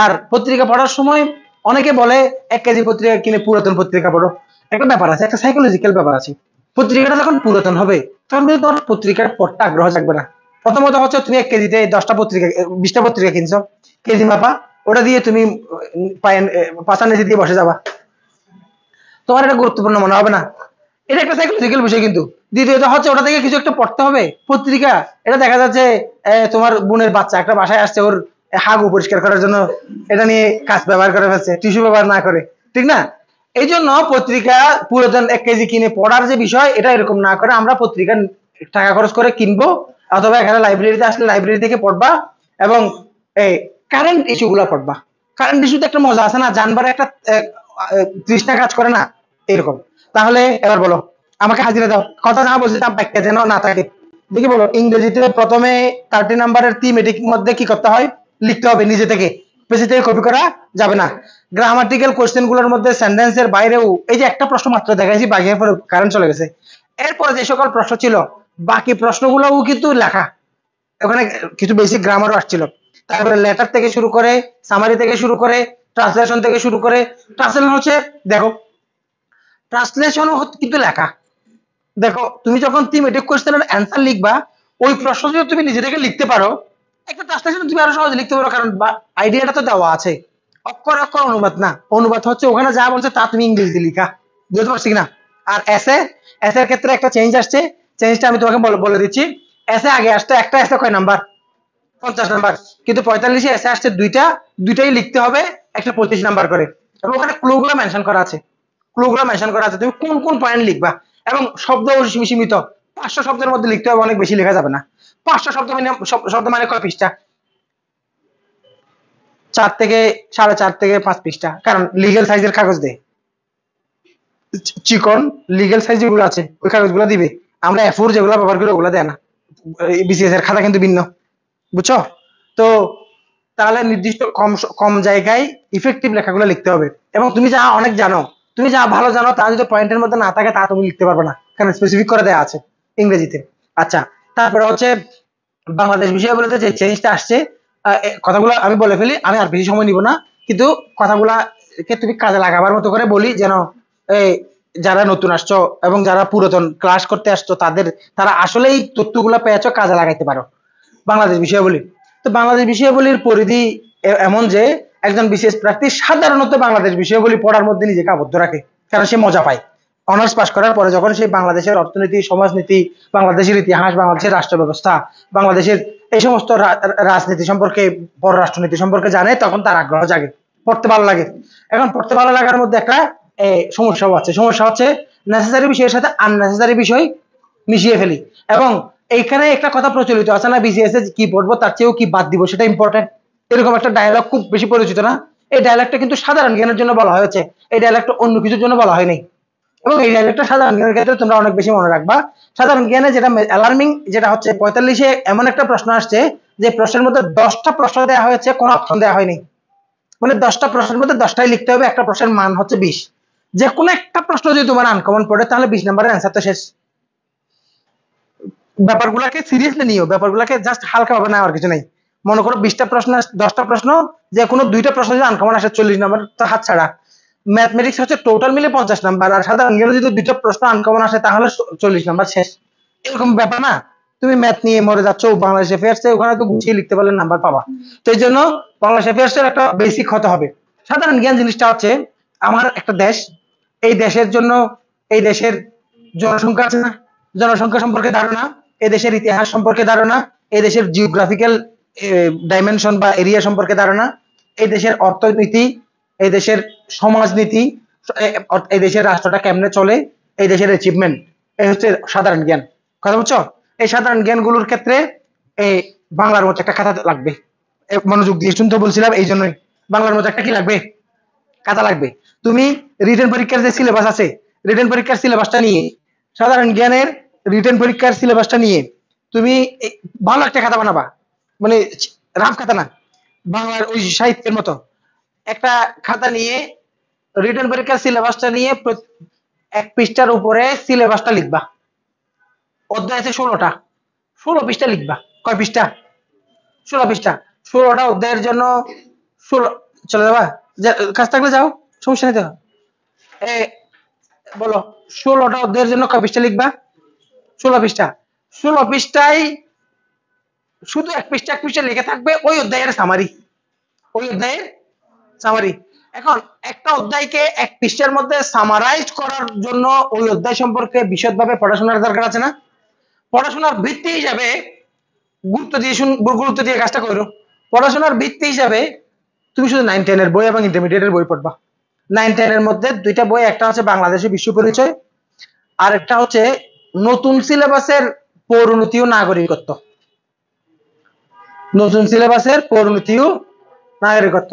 আর পত্রিকা পড়ার সময় অনেকে বলে এক কেজি পত্রিকা কিনে পুরাতন পত্রিকা পড়ো একটা ব্যাপার আছে একটা সাইকোলজিক্যাল ব্যাপার আছে পত্রিকাটা যখন পুরাতন হবে তখন কিন্তু তোমার পত্রিকার পরটা আগ্রহ থাকবে না প্রথমত হচ্ছে তুমি এক কেজিতে দশটা পত্রিকা বিশটা পত্রিকা কিনছো কেজি মাপা ওটা দিয়ে তুমি পাশার নিচে দিয়ে বসে যাবা তোমার এটা গুরুত্বপূর্ণ মনে হবে না এটা একটা সাইকোলজিক্যাল বিষয় কিন্তু দ্বিতীয়ত হচ্ছে ওটা থেকে কিছু একটা পড়তে হবে পত্রিকা এটা দেখা যাচ্ছে তোমার বোনের বাচ্চা একটা বাসায় আসছে ওর হাগু পরিষ্কার করার জন্য এটা নিয়ে কাজ ব্যবহার করে ফেলছে টিস্যু ব্যবহার না করে ঠিক না এই জন্য পত্রিকা পুরোজন এক কেজি কিনে পড়ার যে বিষয় এটা এরকম না করে আমরা পত্রিকা টাকা খরচ করে কিনবো অথবা এখানে লাইব্রেরিতে আসলে লাইব্রেরি থেকে পড়বা এবং এই কারেন্ট ইস্যুগুলো পড়বা কারেন্ট ইস্যুতে একটা মজা আছে না জানবার একটা তৃষ্ণা কাজ করে না এরকম তাহলে এবার বলো আমাকে হাজিরা দাও কথা না বলছিলাম ব্যাখ্যা যেন না থাকে দেখি বলো ইংরেজিতে প্রথমে থার্টি নাম্বারের থিমেটিক মধ্যে কি করতে হয় লিখতে হবে নিজে থেকে পেশি থেকে কপি করা যাবে না গ্রামাটিক্যাল গুলোর মধ্যে সেন্টেন্সের বাইরেও এই যে একটা প্রশ্ন মাত্র দেখাইছি বাকি পরে কারেন্ট চলে গেছে এরপর যে সকল প্রশ্ন ছিল বাকি প্রশ্নগুলোও কিন্তু লেখা ওখানে কিছু বেসিক গ্রামারও আসছিল তারপরে লেটার থেকে শুরু করে সামারি থেকে শুরু করে ট্রান্সলেশন থেকে শুরু করে ট্রান্সলেশন হচ্ছে দেখো ট্রান্সলেশনও কিন্তু লেখা দেখো তুমি যখন থিমেটিক কোশ্চেনের অ্যান্সার লিখবা ওই প্রশ্ন তুমি নিজে থেকে লিখতে পারো একটা ট্রান্সলেশন তুমি আরো সহজে লিখতে পারো কারণ আইডিয়াটা তো দেওয়া আছে অক্ষর অক্ষর অনুবাদ না অনুবাদ হচ্ছে ওখানে যা বলছে তা তুমি ইংলিশ দিয়ে লিখা বুঝতে পারছি না আর এসে এস এর ক্ষেত্রে একটা চেঞ্জ আসছে চেঞ্জটা আমি তোমাকে বলে দিচ্ছি এসে আগে আসতো একটা এসে কয় নাম্বার পঞ্চাশ নাম্বার কিন্তু পঁয়তাল্লিশে এসে আসছে দুইটা দুইটাই লিখতে হবে একটা পঁচিশ নাম্বার করে এবং ওখানে ক্লুগুলো মেনশন করা আছে ক্লুগুলো মেনশন করা আছে তুমি কোন কোন পয়েন্ট লিখবা এবং শব্দ সীমিত পাঁচশো শব্দের মধ্যে লিখতে হবে অনেক বেশি লেখা যাবে না পাঁচশো শব্দ মানে শব্দ মানে কয় পৃষ্ঠা চার থেকে সাড়ে চার থেকে পাঁচ পৃষ্ঠা কারণ লিগেল সাইজের কাগজ দেয় চিকন লিগেল সাইজ যেগুলো আছে ওই কাগজগুলো দিবে আমরা এফোর যেগুলো ব্যবহার করি ওগুলো দেয় না বিসিএস এর খাতা কিন্তু ভিন্ন বুঝছো তো তাহলে নির্দিষ্ট কম কম জায়গায় ইফেক্টিভ লেখাগুলো লিখতে হবে এবং তুমি যা অনেক জানো তুমি যা ভালো জানো তা যদি পয়েন্টের মধ্যে না থাকে তা তুমি লিখতে পারবে না কারণ স্পেসিফিক করে দেওয়া আছে ইংরেজিতে আচ্ছা তারপরে হচ্ছে বাংলাদেশ বলতে যে চেঞ্জটা আসছে কথাগুলো আমি বলে ফেলি আমি আর বেশি সময় নিব না কিন্তু কে তুমি কাজে লাগাবার মতো করে বলি যেন এই যারা নতুন আসছো এবং যারা পুরাতন ক্লাস করতে আসছো তাদের তারা আসলে এই তথ্যগুলো পেয়েছ কাজে লাগাইতে পারো বাংলাদেশ বিষয়াবলী তো বাংলাদেশ বিষয়াবলীর পরিধি এমন যে একজন বিশেষ প্রার্থী সাধারণত বাংলাদেশ বিষয়াবলী পড়ার মধ্যে নিজেকে আবদ্ধ রাখে কারণ সে মজা পায় অনার্স পাশ করার পরে যখন সেই বাংলাদেশের অর্থনীতি সমাজনীতি বাংলাদেশের ইতিহাস বাংলাদেশের রাষ্ট্র ব্যবস্থা বাংলাদেশের এই সমস্ত রাজনীতি সম্পর্কে পররাষ্ট্রনীতি সম্পর্কে জানে তখন তার আগ্রহ জাগে পড়তে ভালো লাগে এখন পড়তে ভালো লাগার মধ্যে একটা সমস্যাও আছে সমস্যা হচ্ছে নেসেসারি বিষয়ের সাথে আননেসেসারি বিষয় মিশিয়ে ফেলি এবং এইখানে একটা কথা প্রচলিত আছে না বিসিএস এ কি পড়বো তার চেয়েও কি বাদ দিব সেটা ইম্পর্টেন্ট এরকম একটা ডায়ালগ খুব বেশি পরিচিত না এই ডায়ালগটা কিন্তু সাধারণ জ্ঞানের জন্য বলা হয়েছে এই ডায়ালগটা অন্য কিছুর জন্য বলা হয়নি এবং এই ডায়লগটা সাধারণ জ্ঞানের ক্ষেত্রে তোমরা অনেক বেশি মনে রাখবা সাধারণ জ্ঞানে যেটা অ্যালার্মিং যেটা হচ্ছে পঁয়তাল্লিশে এমন একটা প্রশ্ন আসছে যে প্রশ্নের মধ্যে দশটা প্রশ্ন দেওয়া হয়েছে কোনো অপশন দেওয়া হয়নি মানে দশটা প্রশ্নের মধ্যে দশটাই লিখতে হবে একটা প্রশ্নের মান হচ্ছে বিশ যে কোনো একটা প্রশ্ন যদি তোমার আনকমন পড়ে তাহলে বিশ নাম্বারের অ্যান্সার তো শেষ ব্যাপারগুলাকে সিরিয়াসলি নিও ব্যাপারগুলাকে জাস্ট হালকা ভাবে নেওয়ার কিছু নেই মনে করো বিশটা প্রশ্ন দশটা প্রশ্ন যে কোনো দুইটা প্রশ্ন যদি আনকমন আসে চল্লিশ নাম্বার তো হাত ছাড়া ম্যাথমেটিক্স হচ্ছে টোটাল মিলে পঞ্চাশ নাম্বার আর সাধারণ জ্ঞানে যদি দুটো প্রশ্ন আনকমন আসে তাহলে চল্লিশ নাম্বার শেষ এরকম ব্যাপার না তুমি ম্যাথ নিয়ে মরে যাচ্ছ বাংলাদেশ অ্যাফেয়ার্স ওখানে তো গুছিয়ে লিখতে পারলে নাম্বার পাবা তো এই জন্য বাংলাদেশ এফেয়ার্স এর একটা বেসিক হতে হবে সাধারণ জ্ঞান জিনিসটা হচ্ছে আমার একটা দেশ এই দেশের জন্য এই দেশের জনসংখ্যা আছে না জনসংখ্যা সম্পর্কে ধারণা এই দেশের ইতিহাস সম্পর্কে ধারণা এই দেশের জিওগ্রাফিক্যাল ডাইমেনশন বা এরিয়া সম্পর্কে ধারণা এই দেশের অর্থনীতি এই দেশের সমাজনীতি এই দেশের রাষ্ট্রটা কেমনে চলে এই দেশের অ্যাচিভমেন্ট এই হচ্ছে সাধারণ জ্ঞান কথা বলছো এই সাধারণ জ্ঞানগুলোর ক্ষেত্রে এই বাংলার মতো একটা খাতা লাগবে মনোযোগ দিয়ে শুনতে বলছিলাম এই জন্যই বাংলার মতো একটা কি লাগবে খাতা লাগবে তুমি রিটার্ন পরীক্ষার যে সিলেবাস আছে রিটার্ন পরীক্ষার সিলেবাসটা নিয়ে সাধারণ জ্ঞানের রিটার্ন পরীক্ষার সিলেবাসটা নিয়ে তুমি ভালো একটা খাতা বানাবা মানে রাম খাতা না বাংলার ওই সাহিত্যের মতো একটা খাতা নিয়ে রিটার্ন পরীক্ষার সিলেবাসটা নিয়ে এক পৃষ্ঠার উপরে সিলেবাসটা লিখবা অধ্যায় আছে ষোলোটা ষোলো পৃষ্ঠা লিখবা কয় পৃষ্ঠা ষোলো পৃষ্ঠা ষোলোটা অধ্যায়ের জন্য ষোলো চলে যাবা কাজ থাকলে যাও সমস্যা নেই তো বলো ষোলোটা অধ্যায়ের জন্য কয় পৃষ্ঠা লিখবা ষোলো পৃষ্ঠা ষোলো পৃষ্ঠায় শুধু এক পৃষ্ঠা এক পৃষ্ঠা লিখে থাকবে ওই অধ্যায়ের সামারি ওই অধ্যায়ের সামারি এখন একটা অধ্যায়কে এক পৃষ্ঠের মধ্যে সামারাইজ করার জন্য ওই অধ্যায় সম্পর্কে বিশদভাবে পড়াশোনার দরকার আছে না পড়াশোনার ভিত্তি হিসাবে গুরুত্ব দিয়ে শুন গুরুত্ব দিয়ে কাজটা করো পড়াশোনার ভিত্তি হিসাবে তুমি শুধু নাইন টেনের বই এবং ইন্টারমিডিয়েটের বই পড়বা নাইন টেনের মধ্যে দুইটা বই একটা হচ্ছে বাংলাদেশের বিশ্ব পরিচয় আর একটা হচ্ছে নতুন সিলেবাসের পরিণতি ও নাগরিকত্ব নতুন সিলেবাসের পরিণতি ও নাগরিকত্ব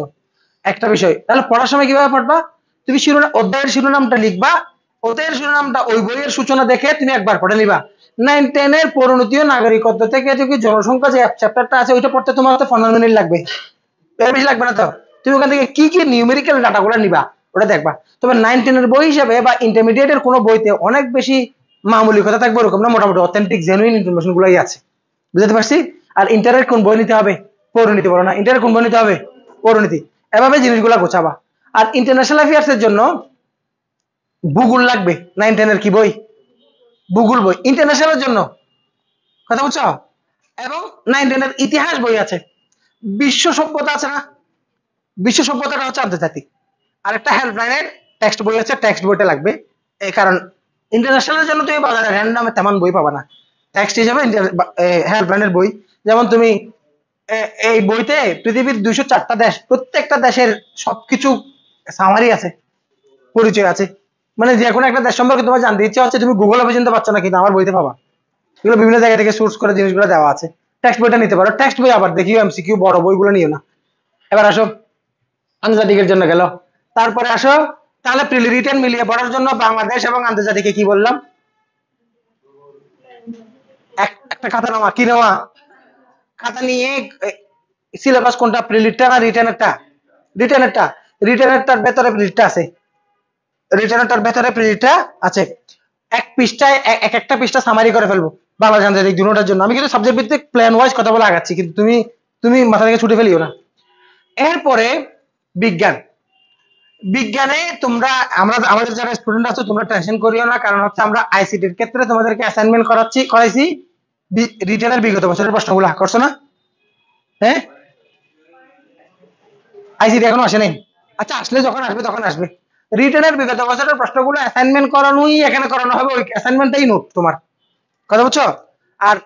একটা বিষয় তাহলে পড়ার সময় কিভাবে পড়বা তুমি শিরোনাম অধ্যায়ের শিরোনামটা লিখবা অধ্যায়ের শিরোনামটা ওই বইয়ের সূচনা দেখে তুমি একবার পড়ে নিবা নাইন টেনের ও নাগরিকত্ব থেকে যদি জনসংখ্যা যে চ্যাপ্টারটা আছে ওইটা পড়তে তোমার পনেরো মিনিট লাগবে এর বেশি লাগবে না তো তুমি ওখান থেকে কি কি নিউমেরিক্যাল ডাটাগুলো নিবা ওটা দেখবা তবে নাইন টেনের বই হিসাবে বা ইন্টারমিডিয়েটের কোনো বইতে অনেক বেশি মামুলিকতা থাকবে ওরকম না মোটামুটি অথেন্টিক জেনুইন ইনফরমেশন ইনফরমেশনগুলোই আছে বুঝতে পারছি আর ইন্টারের কোন বই নিতে হবে পরিণতি বলো না ইন্টারের কোন বই নিতে হবে পরিণতি এভাবে জিনিসগুলো গোছাবা আর ইন্টারন্যাশনাল এর জন্য ভূগোল লাগবে নাইন টেনের কি বই ভূগোল বই ইন্টারন্যাশনালের জন্য কথা বুঝছ এবং নাইন টেনের ইতিহাস বই আছে বিশ্ব সভ্যতা আছে না বিশ্ব সভ্যতাটা হচ্ছে আন্তর্জাতিক আর একটা হেল্পলাইনের টেক্সট বই আছে টেক্সট বইটা লাগবে এই কারণ ইন্টারন্যাশনালের জন্য তুমি বাজারে র্যান্ডামে তেমন বই পাবা না টেক্সট হিসাবে হেল্পলাইনের বই যেমন তুমি এই বইতে পৃথিবীর দুইশো চারটা দেশ প্রত্যেকটা দেশের সবকিছু সামারি আছে পরিচয় আছে মানে যে কোনো একটা দেশ সম্পর্কে তোমার জানতে ইচ্ছা হচ্ছে তুমি গুগলে পর্যন্ত পারছো না কিন্তু আমার বইতে পাবা এগুলো বিভিন্ন জায়গা থেকে সোর্স করে জিনিসগুলো দেওয়া আছে টেক্সট বইটা নিতে পারো টেক্সট বই আবার দেখিও কিউ বড় বইগুলো নিও না এবার আসো আন্তর্জাতিকের জন্য গেল তারপরে আসো তাহলে প্রিলি রিটার্ন মিলিয়ে পড়ার জন্য বাংলাদেশ এবং আন্তর্জাতিকে কি বললাম একটা খাতা নেওয়া কি নেওয়া খাতা নিয়ে সিলেবাস কোনটা প্রিলিটটা না রিটার্নেরটা রিটার্নেরটা রিটার্নেরটার ভেতরে প্রিলিটটা আছে রিটার্নেরটার ভেতরে প্রিলিটটা আছে এক পৃষ্ঠায় এক একটা পৃষ্ঠা সামারি করে ফেলবো বাংলা জানতে দুটার জন্য আমি কিন্তু সাবজেক্ট ভিত্তিক প্ল্যান ওয়াইজ কথা বলে আগাচ্ছি কিন্তু তুমি তুমি মাথা থেকে ছুটে ফেলিও না এরপরে বিজ্ঞান বিজ্ঞানে তোমরা আমরা আমাদের যারা স্টুডেন্ট আছো তোমরা টেনশন করিও না কারণ হচ্ছে আমরা আইসিটির ক্ষেত্রে তোমাদেরকে অ্যাসাইনমেন্ট করাচ্ছি করাইছি রিটেনের বিগত বছরের প্রশ্নগুলো করছো না হ্যাঁ আইসিটি এখনো আসে নাই আচ্ছা আসলে যখন আসবে তখন আসবে রিটেনের বিগত বছরের প্রশ্নগুলো অ্যাসাইনমেন্ট করানোই এখানে করানো হবে ওই অ্যাসাইনমেন্টটাই নোট তোমার কথা আর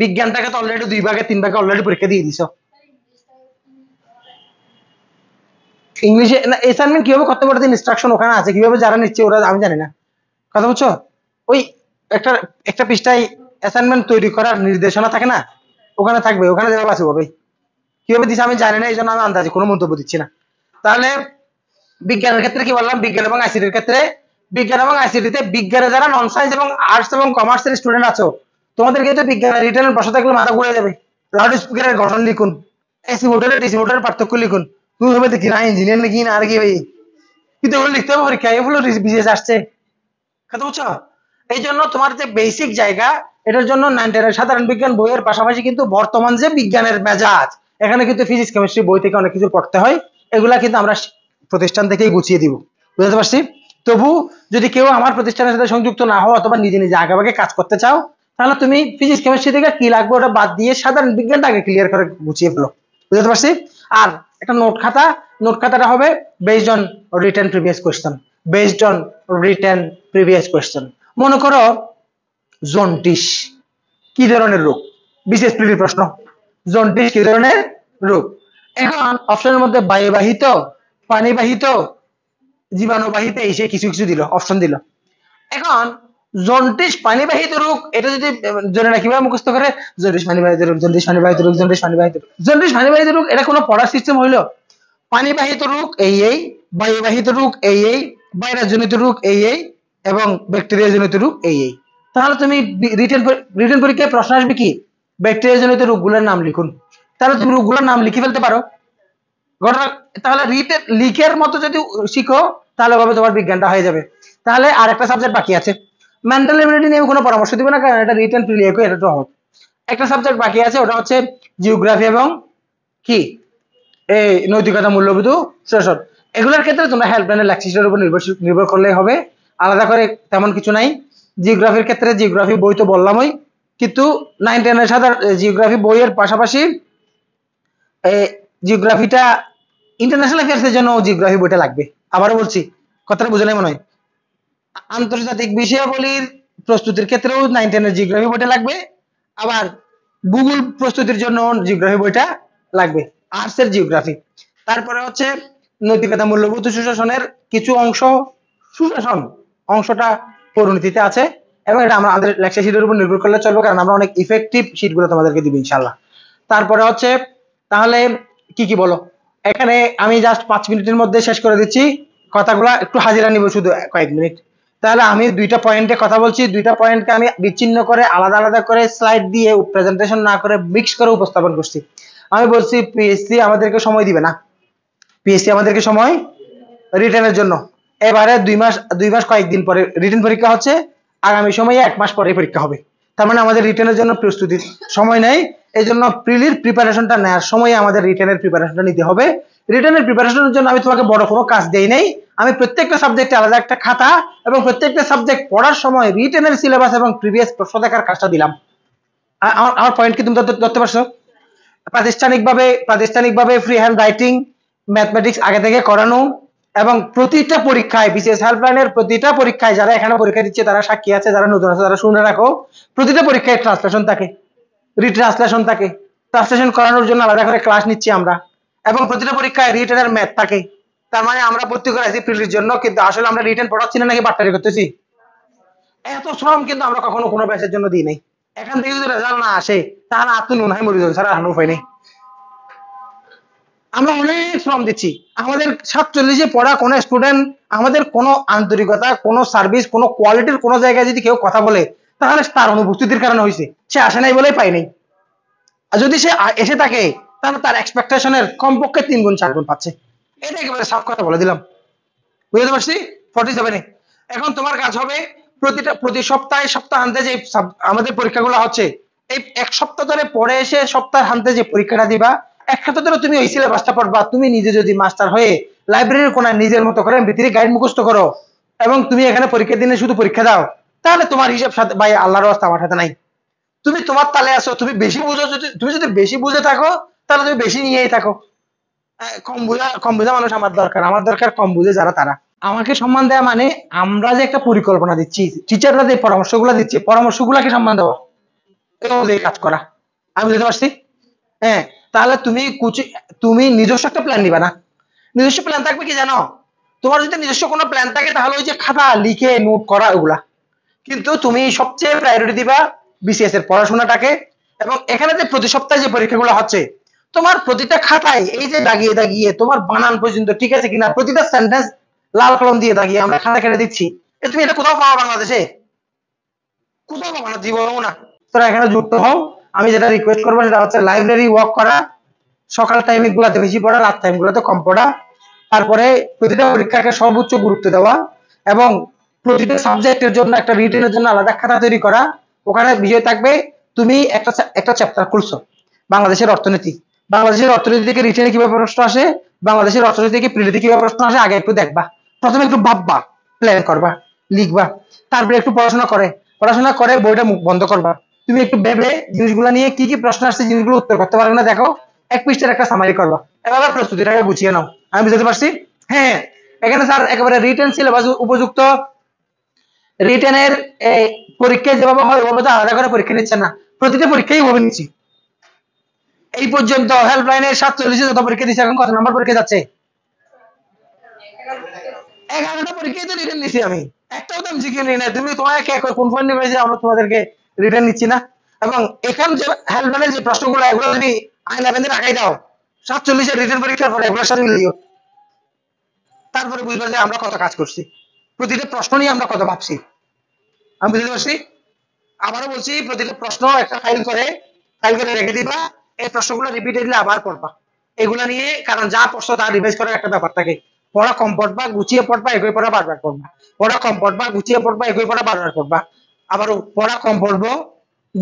বিজ্ঞানটাকে তো অলরেডি দুই ভাগে তিন ভাগে অলরেডি পরীক্ষা দিয়ে দিছো ইংলিশে না অ্যাসাইনমেন্ট কিভাবে করতে পারতে ইনস্ট্রাকশন ওখানে আছে কিভাবে যারা নিচ্ছে ওরা আমি জানি না কথা বলছো ওই একটা একটা পৃষ্ঠায় অ্যাসাইনমেন্ট তৈরি করার নির্দেশনা থাকে না ওখানে থাকবে ওখানে যেভাবে আছে ওভাবেই কিভাবে দিচ্ছে আমি জানি না এই জন্য আমি আন্দাজে কোনো মন্তব্য দিচ্ছি না তাহলে বিজ্ঞানের ক্ষেত্রে কি বললাম বিজ্ঞান এবং আইসিটির ক্ষেত্রে বিজ্ঞান এবং আইসিটিতে বিজ্ঞানে যারা নন সায়েন্স এবং আর্টস এবং কমার্সের স্টুডেন্ট আছো তোমাদের কিন্তু বিজ্ঞান রিটার্নের বসা থাকলে মাথা ঘুরে যাবে লাউড স্পিকারের গঠন লিখুন এসি মোটরের ডিসি মোটরের পার্থক্য লিখুন তুমি হবে কি না ইঞ্জিনিয়ার নাকি না আর কি ভাই কিন্তু ওগুলো লিখতে হবে পরীক্ষা এগুলো বিশেষ আসছে কথা বুঝছো এই জন্য তোমার যে বেসিক জায়গা এটার জন্য সাধারণ বিজ্ঞান বইয়ের পাশাপাশি কিন্তু বর্তমান যে বিজ্ঞানের মেজাজ এখানে কিন্তু ফিজিক্স কেমিস্ট্রি বই থেকে অনেক কিছু পড়তে হয় এগুলা কিন্তু আমরা প্রতিষ্ঠান থেকেই গুছিয়ে দিব বুঝতে পারছি তবু যদি কেউ আমার প্রতিষ্ঠানের সাথে সংযুক্ত না হওয়া অথবা নিজে নিজে আগে কাজ করতে চাও তাহলে তুমি ফিজিক্স কেমিস্ট্রি থেকে কি লাগবে ওটা বাদ দিয়ে সাধারণ বিজ্ঞানটা আগে ক্লিয়ার করে গুছিয়ে ফেলো বুঝতে পারছি আর একটা নোট খাতা নোট খাতাটা হবে based on return previous question based on return previous question মনে করো জন্টিস কি ধরনের রোগ বিশেষ প্রীতির প্রশ্ন জন্টিস কি ধরনের রোগ এখন অপশনের মধ্যে বায়ুবাহিত পানিবাহিত জীবাণুবাহিত এসে কিছু কিছু দিল অপশন দিল এখন জন্টিস পানিবাহিত রোগ এটা যদি জনেরা কিভাবে মুখস্থ করে জন্ডিস পানিবাহিত রোগ জন্ডিস পানিবাহিত রোগ জন্ডিস পানিবাহিত রোগ জন্ডিস পানিবাহিত রোগ এটা কোনো পড়ার সিস্টেম হইল পানিবাহিত রোগ এই এই বায়ুবাহিত রোগ এই এই বাইরাজনিত রোগ এই এই এবং ব্যাকটেরিয়া জনিত রোগ এই এই তাহলে তুমি রিটেন রিটেন পরীক্ষায় প্রশ্ন আসবে কি জনিত রোগগুলোর নাম লিখুন তাহলে তুমি রোগগুলোর নাম লিখে ফেলতে পারো ঘটনা তাহলে রিটেন লিখের মতো যদি শিখো তাহলে ওভাবে তোমার বিজ্ঞানটা হয়ে যাবে তাহলে আর একটা সাবজেক্ট বাকি আছে মেন্টাল এবিলিটি নিয়ে কোনো পরামর্শ দিব না কারণ এটা রিটেন প্রিলিয়কে এটা তো একটা সাবজেক্ট বাকি আছে ওটা হচ্ছে জিওগ্রাফি এবং কি এই নৈতিকতা মূল্যবোধ শোষণ এগুলোর ক্ষেত্রে তোমরা হেল্পলাইনের লেকচারের উপর নির্ভর নির্ভর করলেই হবে আলাদা করে তেমন কিছু নাই জিওগ্রাফির ক্ষেত্রে জিওগ্রাফি বই তো বললামই কিন্তু নাইন টেনের সাথে জিওগ্রাফি বইয়ের পাশাপাশি জিওগ্রাফিটা ইন্টারন্যাশনাল অ্যাফেয়ার্সের জন্য জিওগ্রাফি বইটা লাগবে আবারও বলছি কথাটা বুঝে মনে হয় আন্তর্জাতিক বিষয়াবলীর প্রস্তুতির ক্ষেত্রেও নাইন টেনের জিওগ্রাফি বইটা লাগবে আবার গুগল প্রস্তুতির জন্য জিওগ্রাফি বইটা লাগবে আর্টসের জিওগ্রাফি তারপরে হচ্ছে নৈতিকতা মূল্যবোধ সুশাসনের কিছু অংশ সুশাসন অংশটা পরিণতিতে আছে এবং এটা আমরা আমাদের লেকচার শিটের উপর নির্ভর করলে চলবে কারণ আমরা অনেক ইফেক্টিভ শিটগুলো তোমাদেরকে দিব ইনশাল্লাহ তারপরে হচ্ছে তাহলে কি কি বলো এখানে আমি জাস্ট পাঁচ মিনিটের মধ্যে শেষ করে দিচ্ছি কথাগুলো একটু হাজিরা নিব শুধু কয়েক মিনিট তাহলে আমি দুইটা পয়েন্টে কথা বলছি দুইটা পয়েন্টকে আমি বিচ্ছিন্ন করে আলাদা আলাদা করে স্লাইড দিয়ে প্রেজেন্টেশন না করে মিক্স করে উপস্থাপন করছি আমি বলছি পিএসসি আমাদেরকে সময় দিবে না পিএসসি আমাদেরকে সময় রিটার্নের জন্য এবারে দুই মাস দুই মাস কয়েকদিন পরে রিটেন পরীক্ষা হচ্ছে আগামী সময়ে এক মাস পরে পরীক্ষা হবে তার মানে আমাদের রিটেনের জন্য প্রস্তুতির সময় নেই এই জন্য প্রিলির প্রিপারেশনটা নেওয়ার সময় আমাদের রিটেনের প্রিপারেশনটা নিতে হবে রিটেনের প্রিপারেশনের জন্য আমি তোমাকে বড় কোনো কাজ দেই নাই আমি প্রত্যেকটা সাবজেক্টে আলাদা একটা খাতা এবং প্রত্যেকটা সাবজেক্ট পড়ার সময় রিটেনের সিলেবাস এবং প্রিভিয়াস প্রশ্ন দেখার কাজটা দিলাম আমার আমার পয়েন্ট কি তুমি ধরতে পারছো প্রাতিষ্ঠানিকভাবে প্রাতিষ্ঠানিকভাবে ফ্রি হ্যান্ড রাইটিং ম্যাথমেটিক্স আগে থেকে করানো এবং প্রতিটা পরীক্ষায় বিশেষ হেল্পলাইনের প্রতিটা পরীক্ষায় যারা এখানে পরীক্ষা দিচ্ছে তারা সাক্ষী আছে যারা নতুন আছে তারা শুনে রাখো প্রতিটা পরীক্ষায় ট্রান্সলেশন থাকে রিট্রান্সলেশন থাকে ট্রান্সলেশন করানোর জন্য আলাদা করে ক্লাস নিচ্ছি আমরা এবং প্রতিটা পরীক্ষায় রিটেনের ম্যাথ থাকে তার মানে আমরা ভর্তি করাইছি প্রিলির জন্য কিন্তু আসলে আমরা রিটেন পড়াচ্ছি না নাকি বাট্টারি করতেছি এত শ্রম কিন্তু আমরা কখনো কোনো ব্যাচের জন্য দিই নাই এখান থেকে যদি রেজাল্ট না আসে তাহলে আত্মনুন হয় মরিজন স্যার আর উপায় নেই আমরা অনেক শ্রম দিচ্ছি আমাদের সাতচল্লিশে পড়া কোনো স্টুডেন্ট আমাদের কোনো আন্তরিকতা কোনো সার্ভিস কোনো কোয়ালিটির কোনো জায়গায় যদি কেউ কথা বলে তাহলে তার অনুপস্থিতির কারণে হয়েছে সে আসে নাই বলেই পাই নাই আর যদি সে এসে থাকে তাহলে তার এক্সপেকটেশনের কমপক্ষে তিন গুণ চার গুণ পাচ্ছে এটা একেবারে সব কথা বলে দিলাম বুঝতে পারছি ফর্টি সেভেনে এখন তোমার কাজ হবে প্রতিটা প্রতি সপ্তাহে সপ্তাহ আনতে যে আমাদের পরীক্ষাগুলো হচ্ছে এই এক সপ্তাহ ধরে পরে এসে সপ্তাহে আনতে যে পরীক্ষাটা দিবা একসাথে তুমি ওই সিলেবাসটা পড়বা তুমি নিজে যদি মাস্টার হয়ে লাইব্রেরির কোন নিজের মতো করে ভিতরে গাইড মুখস্থ করো এবং তুমি এখানে পরীক্ষা দিনে শুধু পরীক্ষা দাও তাহলে তোমার হিসাব সাথে ভাই আল্লাহর অবস্থা আমার সাথে নাই তুমি তোমার তালে আসো তুমি বেশি বুঝো যদি তুমি যদি বেশি বুঝে থাকো তাহলে তুমি বেশি নিয়েই থাকো কম বুঝা কম বুঝা মানুষ আমার দরকার আমার দরকার কম বুঝে যারা তারা আমাকে সম্মান দেওয়া মানে আমরা যে একটা পরিকল্পনা দিচ্ছি টিচাররা যে পরামর্শগুলো দিচ্ছে পরামর্শগুলোকে সম্মান দেওয়া কাজ করা আমি বুঝতে পারছি হ্যাঁ তাহলে তুমি কুচি তুমি নিজস্ব একটা প্ল্যান নিবে না নিজস্ব প্ল্যান থাকবে কি জানো তোমার যদি নিজস্ব কোনো প্ল্যান থাকে তাহলে ওই যে খাতা লিখে নোট করা ওগুলা কিন্তু তুমি সবচেয়ে প্রায়োরিটি দিবা বিসিএস এর পড়াশোনাটাকে এবং এখানে যে প্রতি সপ্তাহে যে পরীক্ষাগুলো হচ্ছে তোমার প্রতিটা খাতায় এই যে দাগিয়ে দাগিয়ে তোমার বানান পর্যন্ত ঠিক আছে কিনা প্রতিটা সেন্টেন্স লাল কলম দিয়ে দাগিয়ে আমরা খাতা কেটে দিচ্ছি তুমি এটা কোথাও পাওয়া বাংলাদেশে কোথাও পাওয়া না জীবনও না তোরা এখানে যুক্ত হও আমি যেটা রিকোয়েস্ট করবো সেটা হচ্ছে লাইব্রেরি ওয়াক করা সকাল গুলাতে বেশি পড়া রাত টাইম গুলাতে কম পড়া তারপরে প্রতিটা পরীক্ষাকে সর্বোচ্চ গুরুত্ব দেওয়া এবং প্রতিটা সাবজেক্টের জন্য একটা রিটেনের জন্য আলাদা খাতা তৈরি করা ওখানে বিষয় থাকবে তুমি একটা একটা চ্যাপ্টার খুলছো বাংলাদেশের অর্থনীতি বাংলাদেশের অর্থনীতি থেকে রিটেনে কিভাবে প্রশ্ন আসে বাংলাদেশের অর্থনীতি থেকে প্রিলিতে কিভাবে প্রশ্ন আসে আগে একটু দেখবা প্রথমে একটু ভাববা প্ল্যান করবা লিখবা তারপরে একটু পড়াশোনা করে পড়াশোনা করে বইটা মুখ বন্ধ করবা তুমি একটু ভেবে জিনিসগুলো নিয়ে কি কি প্রশ্ন আসছে জিনিসগুলো উত্তর করতে পারবে না দেখো এক পৃষ্ঠের একটা সামারি করবো এভাবে প্রস্তুতিটাকে গুছিয়ে নাও আমি বুঝতে পারছি হ্যাঁ এখানে স্যার একেবারে রিটেন সিলেবাস উপযুক্ত রিটেনের পরীক্ষা যেভাবে হয় ওভাবে তো আলাদা করে পরীক্ষা নিচ্ছে না প্রতিটা পরীক্ষাই ওভাবে নিচ্ছি এই পর্যন্ত হেল্পলাইনের সাতচল্লিশে যত পরীক্ষা দিচ্ছে এখন কত নাম্বার পরীক্ষা যাচ্ছে এগারোটা পরীক্ষাই তো রিটেন নিছি আমি একটাও তো আমি জিকে নিই না তুমি তোমাকে কোন ফোন নিবে যে আমরা তোমাদেরকে রিটার্ন নিচ্ছি না এবং এখান যে হেল্পলাইনের যে প্রশ্নগুলো এগুলো যদি আইন আবেদন রাখাই দাও সাতচল্লিশের রিটার্ন পরীক্ষার পরে এগুলোর সাথে মিলিও তারপরে বুঝবে যে আমরা কত কাজ করছি প্রতিটা প্রশ্ন নিয়ে আমরা কত ভাবছি আমি বুঝতে পারছি আবারও বলছি প্রতিটা প্রশ্ন একটা ফাইল করে ফাইল করে রেখে দিবা এই প্রশ্নগুলো রিপিটেডলি আবার পড়বা এগুলো নিয়ে কারণ যা প্রশ্ন তা রিভাইজ করার একটা ব্যাপার থাকে পড়া কম পড়বা গুছিয়ে পড়বা এগোয় পড়া বারবার পড়বা পড়া কম পড়বা গুছিয়ে পড়বা এগোয় পড়া বারবার পড়বা আবারও পড়া কম পড়বো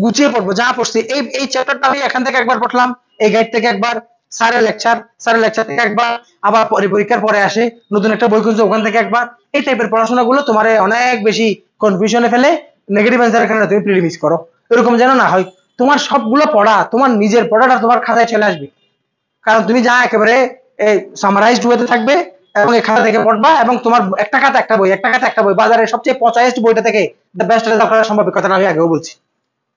গুছিয়ে পড়বো যা পড়ছি এই এই চ্যাপ্টারটা আমি এখান থেকে একবার পড়লাম এই গাইড থেকে একবার স্যারের লেকচার স্যারের লেকচার থেকে একবার আবার পরে পরীক্ষার পরে আসে নতুন একটা বই খুঁজছে ওখান থেকে একবার এই টাইপের পড়াশোনা গুলো তোমার অনেক বেশি কনফিউশনে ফেলে নেগেটিভ অ্যান্সার এখানে তুমি প্রিলি মিস করো এরকম যেন না হয় তোমার সবগুলো পড়া তোমার নিজের পড়াটা তোমার খাতায় চলে আসবে কারণ তুমি যা একেবারে সামারাইজড ওয়েতে থাকবে এবং এখান থেকে পড়বা এবং তোমার একটা কাতে একটা বই একটা কাতে একটা বই বাজারে সবচেয়ে পঁচাশ বইটা থেকে দ্য বেস্ট রেজাল্ট করা সম্ভব কথা আমি আগেও বলছি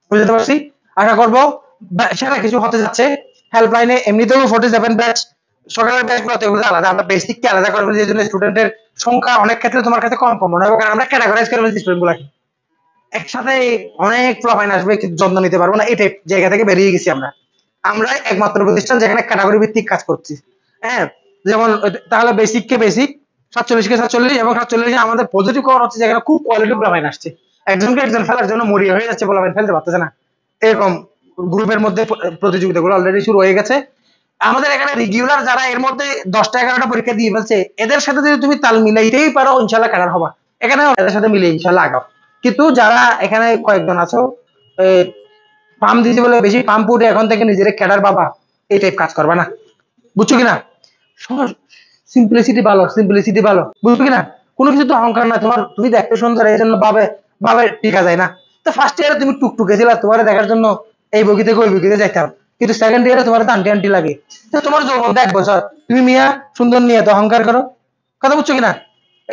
বুঝতে পারছি আশা করবো সেটা কিছু হতে যাচ্ছে হেল্পলাইনে এমনিতেও ফোর্টি সেভেন ব্যাচ সরকারের ব্যাচগুলো তো এগুলো আলাদা আমরা বেসিককে আলাদা করে ফেলছি জন্য স্টুডেন্টের সংখ্যা অনেক ক্ষেত্রে তোমার কাছে কম কম মনে হবে আমরা ক্যাটাগরাইজ করে ফেলছি স্টুডেন্টগুলোকে একসাথে অনেক প্রফাইন আসবে যত্ন নিতে পারবো না এই টাইপ জায়গা থেকে বেরিয়ে গেছি আমরা আমরা একমাত্র প্রতিষ্ঠান যেখানে ক্যাটাগরি ভিত্তিক কাজ করছি হ্যাঁ যেমন তাহলে বেসিক কে বেসিক সাতচল্লিশ কে সাতচল্লিশ এবং সাতচল্লিশ আমাদের পজিটিভ কভার হচ্ছে যেখানে খুব কোয়ালিটি গ্রামাইন আসছে একজনকে একজন ফেলার জন্য মরিয়া হয়ে যাচ্ছে ব্লামাইন ফেলতে পারতেছে না এরকম গ্রুপের মধ্যে প্রতিযোগিতাগুলো অলরেডি শুরু হয়ে গেছে আমাদের এখানে রেগুলার যারা এর মধ্যে দশটা এগারোটা পরীক্ষা দিয়ে ফেলছে এদের সাথে যদি তুমি তাল মিলাইতেই পারো ইনশাল্লাহ খেলার হবা এখানে এদের সাথে মিলে ইনশাল্লাহ আগাও কিন্তু যারা এখানে কয়েকজন আছো পাম্প দিতে বলে বেশি পাম্প উঠে এখন থেকে নিজের ক্যাডার বাবা এই টাইপ কাজ করবে না বুঝছো কিনা সিম্পলিসিটি ভালো সিম্পলিসিটি ভালো বুঝবে কিনা কোনো কিছু তো অহংকার না তোমার তুমি দেখতে সুন্দর এই জন্য বাবে বাবে টিকা যায় না তো ফার্স্ট ইয়ারে তুমি টুকটুকে ছিলা তোমার দেখার জন্য এই বগিতে ওই বগিতে যাইতাম কিন্তু সেকেন্ড ইয়ারে তোমার আন্টি আন্টি লাগে তো তোমার যৌবন এক বছর তুমি মিয়া সুন্দর নিয়ে তো অহংকার করো কথা বুঝছো কিনা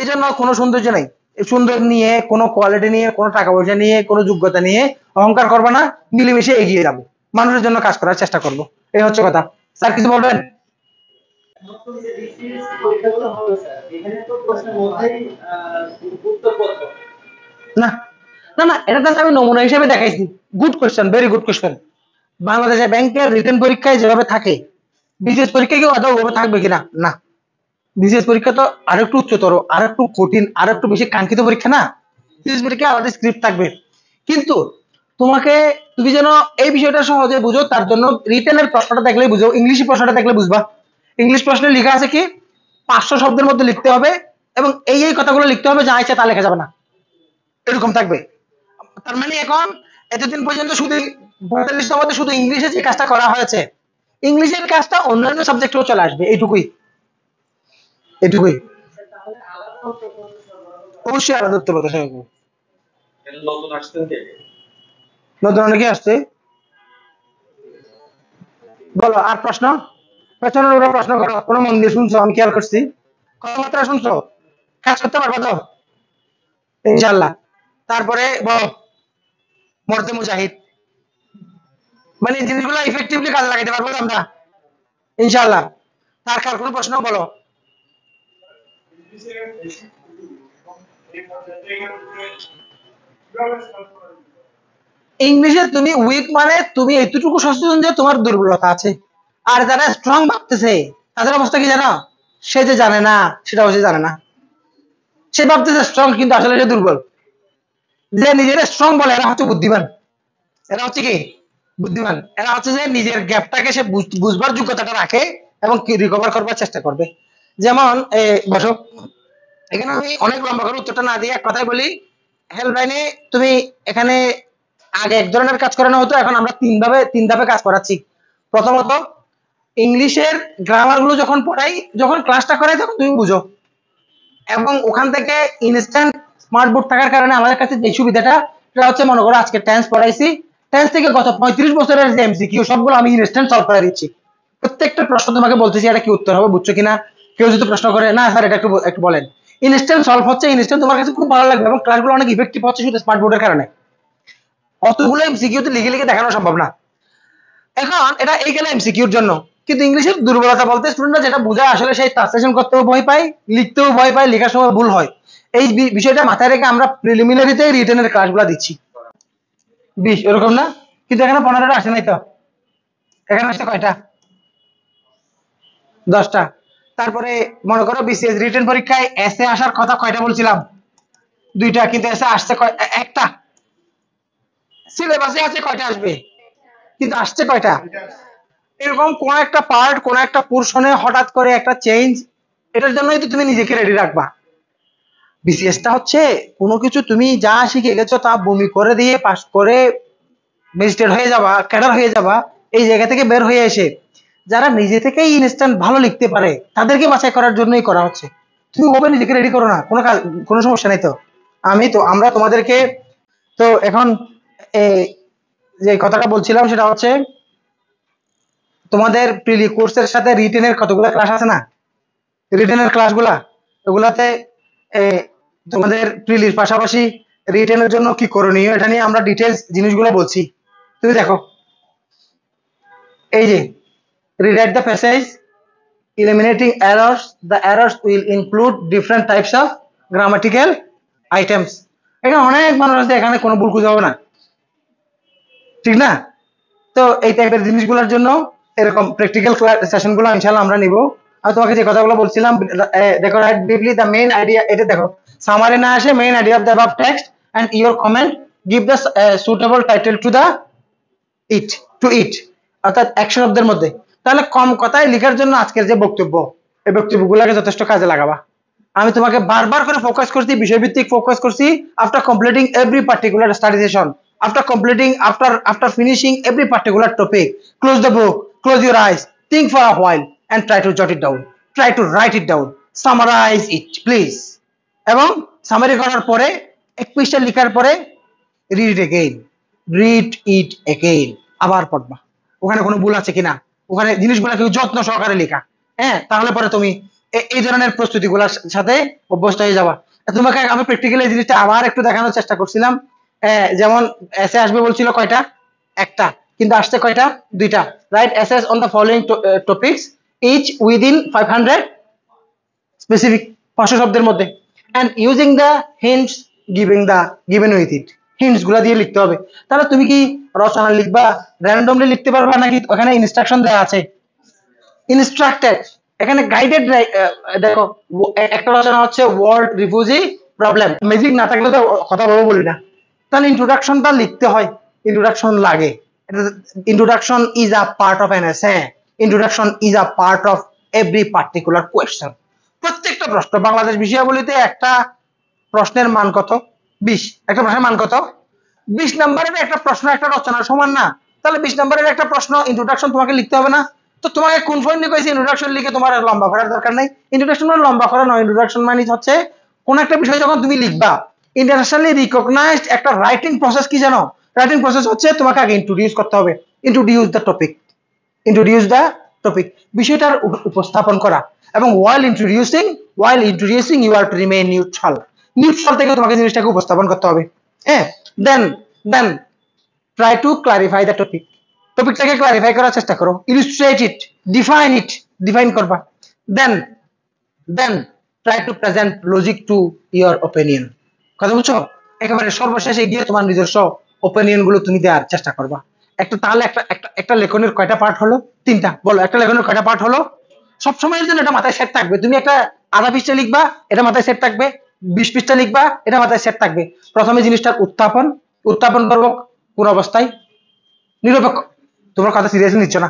এই জন্য কোনো সৌন্দর্য নাই সুন্দর নিয়ে কোনো কোয়ালিটি নিয়ে কোনো টাকা পয়সা নিয়ে কোনো যোগ্যতা নিয়ে অহংকার করবো না মিলেমিশে এগিয়ে যাবো মানুষের জন্য কাজ করার চেষ্টা করবো এই হচ্ছে কথা স্যার কিছু বলবেন না না না এটা তাহলে আমি নমুনা হিসেবে দেখাইছি গুড ভেরি গুড বাংলাদেশে ব্যাংকের পরীক্ষায় যেভাবে থাকে পরীক্ষায় আদৌ ওভাবে থাকবে কিনা না পরীক্ষা তো উচ্চতর আরেকটু কঠিন আরেকটু বেশি কাঙ্ক্ষিত পরীক্ষা না বিসিএস পরীক্ষায় আলাদা স্ক্রিপ্ট থাকবে কিন্তু তোমাকে তুমি যেন এই বিষয়টা সহজে বুঝো তার জন্য রিটেনের প্রশ্নটা দেখলেই বুঝো ইংলিশি প্রশ্নটা দেখলে বুঝবা ইংলিশ প্রশ্নে লেখা আছে কি পাঁচশো শব্দের মধ্যে লিখতে হবে এবং এই এই কথাগুলো লিখতে হবে যা আছে তা লেখা যাবে না এরকম থাকবে তার মানে এখন এতদিন পর্যন্ত শুধু পঁয়তাল্লিশটা মধ্যে শুধু ইংলিশে যে কাজটা করা হয়েছে ইংলিশের কাজটা অন্যান্য সাবজেক্টেও চলে আসবে এইটুকুই এইটুকুই অবশ্যই আলাদা ধরতে পারতো নতুন অনেকে আসছে বলো আর প্রশ্ন ওরা প্রশ্ন করো মন দিয়ে শুনছো আমি খেয়াল করছি শুনছো কাজ করতে পারবো তো ইনশাল্লাহ তারপরে মুজাহিদ মানে জিনিসগুলো ইফেক্টিভলি কাজে লাগাইতে পারবো আমরা ইনশাল্লাহ তার কার কোনো প্রশ্ন বলো ইংলিশে তুমি উইক মানে তুমি এতটুকু সচেতন যে তোমার দুর্বলতা আছে আর যারা স্ট্রং ভাবতেছে তাদের অবস্থা কি জানো সে যে জানে না সেটা অবশ্যই জানে না সে ভাবতেছে স্ট্রং কিন্তু আসলে সে দুর্বল যে নিজের স্ট্রং বলে এরা হচ্ছে বুদ্ধিমান এরা হচ্ছে কি বুদ্ধিমান এরা হচ্ছে যে নিজের গ্যাপটাকে সে বুঝবার যোগ্যতাটা রাখে এবং রিকভার করবার চেষ্টা করবে যেমন বসো এখানে আমি অনেক লম্বা করে উত্তরটা না দিয়ে এক কথাই বলি হেল্প লাইনে তুমি এখানে আগে এক ধরনের কাজ করানো হতো এখন আমরা তিন ভাবে তিন ধাপে কাজ করাচ্ছি প্রথমত ইংলিশের গ্রামারগুলো যখন পড়াই যখন ক্লাসটা করাই তখন তুমি বুঝো এবং ওখান থেকে ইনস্ট্যান্ট স্মার্ট বোর্ড থাকার কারণে আমাদের কাছে যে সুবিধাটা সেটা হচ্ছে মনে করো আজকে টেন্স পড়াইছি টেন্স থেকে গত পঁয়ত্রিশ বছরের যে এমসিকিউ সবগুলো আমি ইনস্ট্যান্ট সলভ করে দিচ্ছি প্রত্যেকটা প্রশ্ন তোমাকে বলতেছি এটা কি উত্তর হবে বুঝছো কিনা কেউ যদি প্রশ্ন করে না স্যার এটা একটু একটু বলেন ইনস্ট্যান্ট সলভ হচ্ছে ইনস্ট্যান্ট তোমার কাছে খুব ভালো লাগবে এবং ক্লাসগুলো অনেক ইফেক্টিভ হচ্ছে শুধু স্মার্ট বোর্ডের কারণে অতগুলো এমসিকিউ তো লিখে লিখে দেখানো সম্ভব না এখন এটা এইখানে এমসিকিউর জন্য কিন্তু ইংলিশের দুর্বলতা বলতে স্টুডেন্টরা যেটা বোঝায় আসলে সেই ট্রান্সলেশন করতেও ভয় পায় লিখতেও ভয় পায় লেখার সময় ভুল হয় এই বিষয়টা মাথায় রেখে আমরা প্রিলিমিনারিতে রিটেনের ক্লাসগুলো দিচ্ছি বিশ ওরকম না কিন্তু এখানে পনেরোটা আসে নাই তো এখানে আসছে কয়টা দশটা তারপরে মনে করো বিসিএস রিটেন পরীক্ষায় এসে আসার কথা কয়টা বলছিলাম দুইটা কিন্তু এসে আসছে একটা সিলেবাসে আছে কয়টা আসবে কিন্তু আসছে কয়টা এরকম কোন একটা পার্ট কোন একটা পোর্শনে হঠাৎ করে একটা চেঞ্জ এটার জন্যই তো তুমি নিজেকে রেডি রাখবা বিসিএসটা হচ্ছে কোনো কিছু তুমি যা শিখে গেছো তা বমি করে দিয়ে পাস করে মেজিস্ট্রেট হয়ে যাবা ক্যাডার হয়ে যাবা এই জায়গা থেকে বের হয়ে এসে যারা নিজে থেকেই ইনস্ট্যান্ট ভালো লিখতে পারে তাদেরকে বাছাই করার জন্যই করা হচ্ছে তুমি ওভাবে নিজেকে রেডি করো না কোনো কাজ কোনো সমস্যা নেই তো আমি তো আমরা তোমাদেরকে তো এখন যে কথাটা বলছিলাম সেটা হচ্ছে তোমাদের প্রিলি কোর্সের সাথে রিটেনের কতগুলো ক্লাস আছে না রিটেনের ক্লাসগুলা ওগুলাতে তোমাদের প্রিলির পাশাপাশি রিটেনের জন্য কি করণীয় এটা নিয়ে আমরা ডিটেলস জিনিসগুলো বলছি তুমি দেখো এই যে rewrite the passage eliminating errors the errors will include different types of grammatical items এখানে অনেক মানুষ আছে এখানে কোনো ভুল খুঁজে হবে না ঠিক না তো এই টাইপের জিনিসগুলোর জন্য এরকম প্র্যাকটিক্যাল সেশনগুলো ইনশাল্লাহ আমরা নিব আর তোমাকে যে কথাগুলো বলছিলাম দেখো write briefly the main idea এটা দেখো সামারে না আসে main idea of the above text and your comment give the suitable title to the it to it অর্থাৎ অ্যাকশন অফ দের মধ্যে তাহলে কম কথায় লেখার জন্য আজকের যে বক্তব্য এই বক্তব্যগুলোকে যথেষ্ট কাজে লাগাবা আমি তোমাকে বারবার করে ফোকাস করছি বিষয়ভিত্তিক ফোকাস করছি after completing every particular study session after completing after after finishing every particular topic close the book Close your eyes, think for a while and try to jot it down. Try to write it down. Summarize it, please. এবং summary করার পরে এক লেখার পরে read it again read it again আবার পড়বা ওখানে কোনো ভুল আছে কিনা ওখানে জিনিসগুলো কেউ যত্ন সহকারে লেখা হ্যাঁ তাহলে পরে তুমি এই ধরনের প্রস্তুতিগুলোর সাথে অভ্যস্ত হয়ে যাবা তোমাকে আমি প্র্যাকটিক্যালি জিনিসটা আবার একটু দেখানোর চেষ্টা করছিলাম যেমন এসে আসবে বলছিল কয়টা একটা কিন্তু আসছে কয়টা দুইটা write assess on the following topics each within five hundred specific পাঁচশো শব্দের মধ্যে and using the hints giving the given with it hints গুলা দিয়ে লিখতে হবে তাহলে তুমি কি রচনা লিখবা র্যান্ডমলি লিখতে পারবা নাকি ওখানে ইনস্ট্রাকশন দেওয়া আছে ইনস্ট্রাক্টেড এখানে গাইডেড দেখো একটা রচনা হচ্ছে ওয়ার্ল্ড রিফিউজি প্রবলেম ম্যাজিক না থাকলে তো কথা বলবো বলি না তাহলে ইন্ট্রোডাকশনটা লিখতে হয় ইন্ট্রোডাকশন লাগে introduction is a part of an essay introduction is a part of every particular question প্রত্যেকটা প্রশ্ন বাংলাদেশ বিষয়াবলিতে একটা প্রশ্নের মান কত বিশ একটা প্রশ্নের মান কত বিশ নম্বরের একটা প্রশ্ন একটা রচনার সমান না তাহলে বিশ নম্বরের একটা প্রশ্ন ইন্ট্রোডাকশন তোমাকে লিখতে হবে না তো তোমাকে কোন পয়েন্ট লিখেছি ইন্ট্রোডাকশন লিখে তোমার লম্বা করার দরকার নেই ইন্ট্রোডাকশন মানে লম্বা করা নয় ইন্ট্রোডাকশন মানে হচ্ছে কোন একটা বিষয় যখন তুমি লিখবা ইন্টারন্যাশনালি রিকগনাইজড একটা রাইটিং প্রসেস কি জানো রাইটিং প্রসেস হচ্ছে তোমাকে আগে ইন্ট্রোডিউস করতে হবে introduce the topic introduce the topic বিষয়টার উপস্থাপন করা এবং while introducing while introducing you are to remain neutral neutral থেকে তোমাকে জিনিসটাকে উপস্থাপন করতে হবে হ্যাঁ then then try to clarify the topic টপিকটাকে ক্লারিফাই করার চেষ্টা করো illustrate it define it define করবা then then try to present logic to your opinion কথা বুঝছো একেবারে সর্বশেষে গিয়ে তোমার নিজস্ব গুলো তুমি দেওয়ার চেষ্টা করবা একটা তাহলে একটা একটা একটা লেখনের কয়টা পার্ট হলো তিনটা বলো একটা লেখনের কয়টা পার্ট হলো সব সময়ের জন্য এটা মাথায় সেট থাকবে তুমি একটা আধা পিসটা লিখবা এটা মাথায় সেট থাকবে বিশ পিসটা লিখবা এটা মাথায় সেট থাকবে প্রথমে জিনিসটার উত্থাপন উত্থাপন করবো কোন অবস্থায় নিরপেক্ষ তোমার কথা সিরিয়াসলি নিচ্ছ না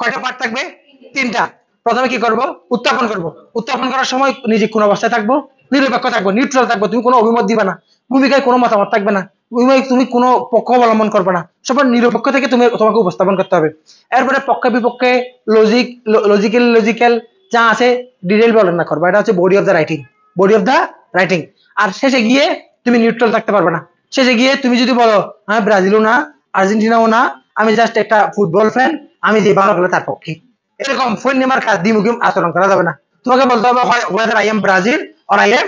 কয়টা পার্ট থাকবে তিনটা প্রথমে কি করব উত্থাপন করব উত্থাপন করার সময় নিজে কোন অবস্থায় থাকবো নিরপেক্ষ থাকবো নিউট্রাল থাকবো তুমি কোনো অভিমত দিবা না ভূমিকায় কোনো মতামত থাকবে না তুমি কোনো পক্ষ অবলম্বন করবে না সবার নিরপেক্ষ থেকে তুমি তোমাকে উপস্থাপন করতে হবে এরপরে পক্ষ বিপক্ষে লজিক লজিক্যাল লজিক্যাল যা আছে ডিটেল বর্ণনা করবে এটা হচ্ছে body of the writing body of the writing আর শেষে গিয়ে তুমি নিউট্রাল থাকতে পারবে না শেষে গিয়ে তুমি যদি বলো হ্যাঁ ব্রাজিলও না আর্জেন্টিনাও না আমি জাস্ট একটা ফুটবল ফ্যান আমি যে ভালো খেলে তার পক্ষে এরকম ফোন নেমার কাজ দ্বিমুখী আচরণ করা যাবে না তোমাকে বলতে হবে হয় whether I am Brazil or I am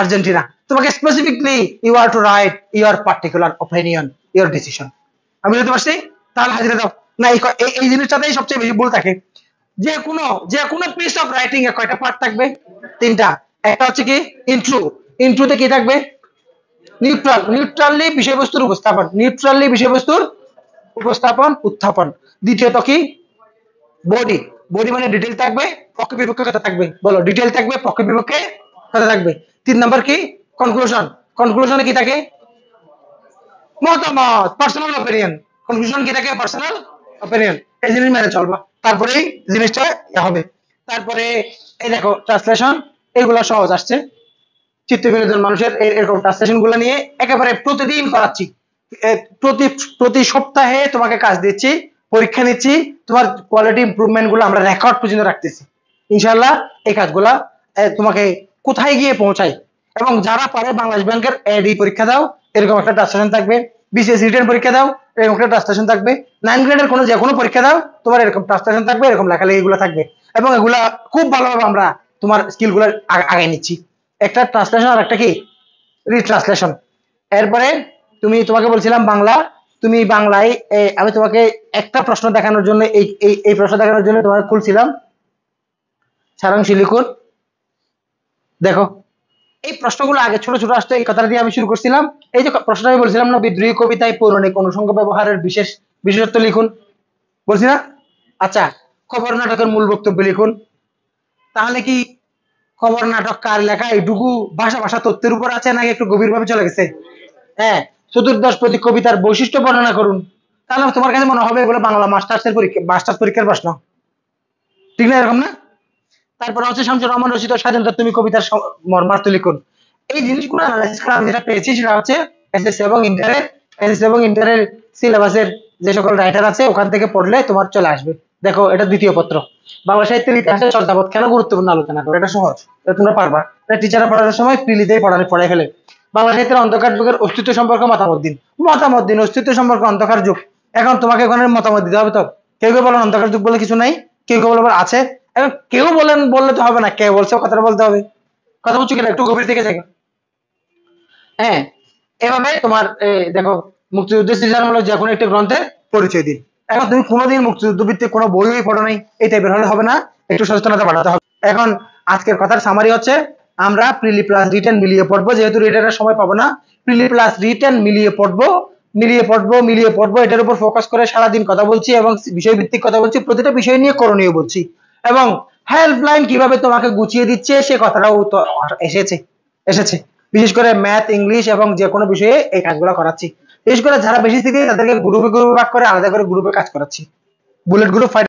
Argentina তোমাকে স্পেসিফিক নেই you are to write your particular opinion your decision আমি বুঝতে পারছি তাহলে হাজিরা দাও না এই জিনিসটাতেই সবচেয়ে বেশি ভুল থাকে যে কোনো যে কোনো পিস অফ রাইটিং এ কয়টা পার্ট থাকবে তিনটা একটা হচ্ছে কি ইন্ট্রু ইন্ট্রুতে কি থাকবে নিউট্রাল নিউট্রালি বিষয়বস্তুর উপস্থাপন নিউট্রালি বিষয়বস্তুর উপস্থাপন উত্থাপন দ্বিতীয়ত কি বডি বডি মানে ডিটেল থাকবে পক্ষে বিপক্ষে কথা থাকবে বলো ডিটেল থাকবে পক্ষে বিপক্ষে রাখবে তিন নাম্বার কি কনক্লুশন কনক্লুশনে কি থাকে মতামত পার্সোনাল অপিনিয়ন কনক্লুশন কি থাকে পার্সোনাল অপিনিয়ন এই জিনিস মেনে চলবা তারপরে জিনিসটা হবে তারপরে এই দেখো ট্রান্সলেশন এগুলো সহজ আসছে চিত্ত বিনোদন মানুষের এরকম ট্রান্সলেশন গুলো নিয়ে একেবারে প্রতিদিন করাচ্ছি প্রতি প্রতি সপ্তাহে তোমাকে কাজ দিচ্ছি পরীক্ষা নিচ্ছি তোমার কোয়ালিটি ইম্প্রুভমেন্ট গুলো আমরা রেকর্ড পর্যন্ত রাখতেছি ইনশাল্লাহ এই কাজগুলা তোমাকে কোথায় গিয়ে পৌঁছায় এবং যারা পারে বাংলাদেশ ব্যাংকের এডি পরীক্ষা দাও এরকম একটা ট্রান্সলেশন থাকবে বিসিএস e রিটার্ন পরীক্ষা দাও এরকম একটা ট্রান্সলেশন থাকবে নাইন গ্রেডের কোনো যে কোনো পরীক্ষা দাও তোমার এরকম ট্রান্সলেশন থাকবে এরকম লেখালেখিগুলো থাকবে এবং এগুলা খুব ভালোভাবে আমরা তোমার স্কিলগুলো আগায় নিচ্ছি একটা ট্রান্সলেশন আর একটা কি রিট্রান্সলেশন এরপরে তুমি তোমাকে বলছিলাম বাংলা তুমি বাংলায় আমি তোমাকে একটা প্রশ্ন দেখানোর জন্য এই এই প্রশ্ন দেখানোর জন্য তোমাকে খুলছিলাম সারাংশী লিখুন দেখো এই প্রশ্নগুলো আগে ছোট ছোট আসতো এই কথাটা দিয়ে আমি শুরু করছিলাম এই যে প্রশ্নটা আমি বলছিলাম না বিদ্রোহী কবিতায় পৌরণিক অনুসঙ্গ ব্যবহারের বিশেষ বিশেষত্ব লিখুন বলছি না আচ্ছা খবর নাটকের মূল বক্তব্য লিখুন তাহলে কি খবর নাটক কার লেখা এইটুকু ভাষা ভাষা তথ্যের উপর আছে নাকি একটু গভীরভাবে চলে গেছে হ্যাঁ চতুর্দশ প্রতি কবিতার বৈশিষ্ট্য বর্ণনা করুন তাহলে তোমার কাছে মনে হবে এগুলো বাংলা মাস্টার্সের পরীক্ষা মাস্টার্স পরীক্ষার প্রশ্ন ঠিক না এরকম না তারপরে হচ্ছে শামসুর রহমান রচিত স্বাধীনতা তুমি কবিতার মর্মার্থ লিখুন এই জিনিসগুলো অ্যানালাইসিস করে আমি যেটা পেয়েছি সেটা হচ্ছে এসএসসি এবং ইন্টারের এসএসসি এবং ইন্টারের সিলেবাসের যে সকল রাইটার আছে ওখান থেকে পড়লে তোমার চলে আসবে দেখো এটা দ্বিতীয় পত্র বাংলা সাহিত্যের ইতিহাসে চর্যাপথ কেন গুরুত্বপূর্ণ আলোচনা করো এটা সহজ এটা তোমরা পারবা এটা টিচাররা পড়ানোর সময় প্রিলিতেই পড়ালে পড়ায় ফেলে বাংলা সাহিত্যের অন্ধকার যুগের অস্তিত্ব সম্পর্কে মতামত দিন মতামত দিন অস্তিত্ব সম্পর্কে অন্ধকার যুগ এখন তোমাকে ওখানে মতামত দিতে হবে তো কেউ কেউ বলেন অন্ধকার যুগ বলে কিছু নাই কেউ কেউ বলে আছে এবং কেউ বলেন বললে তো হবে না কে বলছে কথাটা বলতে হবে কথা বলছো কিনা একটু গভীর দিকে দেখো হ্যাঁ এভাবে তোমার দেখো মুক্তিযুদ্ধের হলো যে কোনো একটি গ্রন্থের পরিচয় দিন এখন তুমি কোনোদিন মুক্তিযুদ্ধ ভিত্তিক কোনো বইই পড়ো নাই এই টাইপের হলে হবে না একটু সচেতনতা বাড়াতে হবে এখন আজকের কথার সামারি হচ্ছে আমরা প্রিলি প্লাস রিটার্ন মিলিয়ে পড়বো যেহেতু রিটার্নের সময় পাবো না প্রিলি প্লাস রিটার্ন মিলিয়ে পড়বো মিলিয়ে পড়বো মিলিয়ে পড়বো এটার উপর ফোকাস করে সারাদিন কথা বলছি এবং বিষয় ভিত্তিক কথা বলছি প্রতিটা বিষয় নিয়ে করণীয় বলছি এবং হেল্পলাইন কিভাবে তোমাকে গুছিয়ে দিচ্ছে সে কথাটাও এসেছে এসেছে বিশেষ করে ম্যাথ ইংলিশ এবং যে কোনো বিষয়ে এই কাজগুলো করাচ্ছি বিশেষ করে যারা বেশি থেকে তাদেরকে গ্রুপে গ্রুপে ভাগ করে আলাদা করে গ্রুপে কাজ করাচ্ছি বুলেট গ্রুপ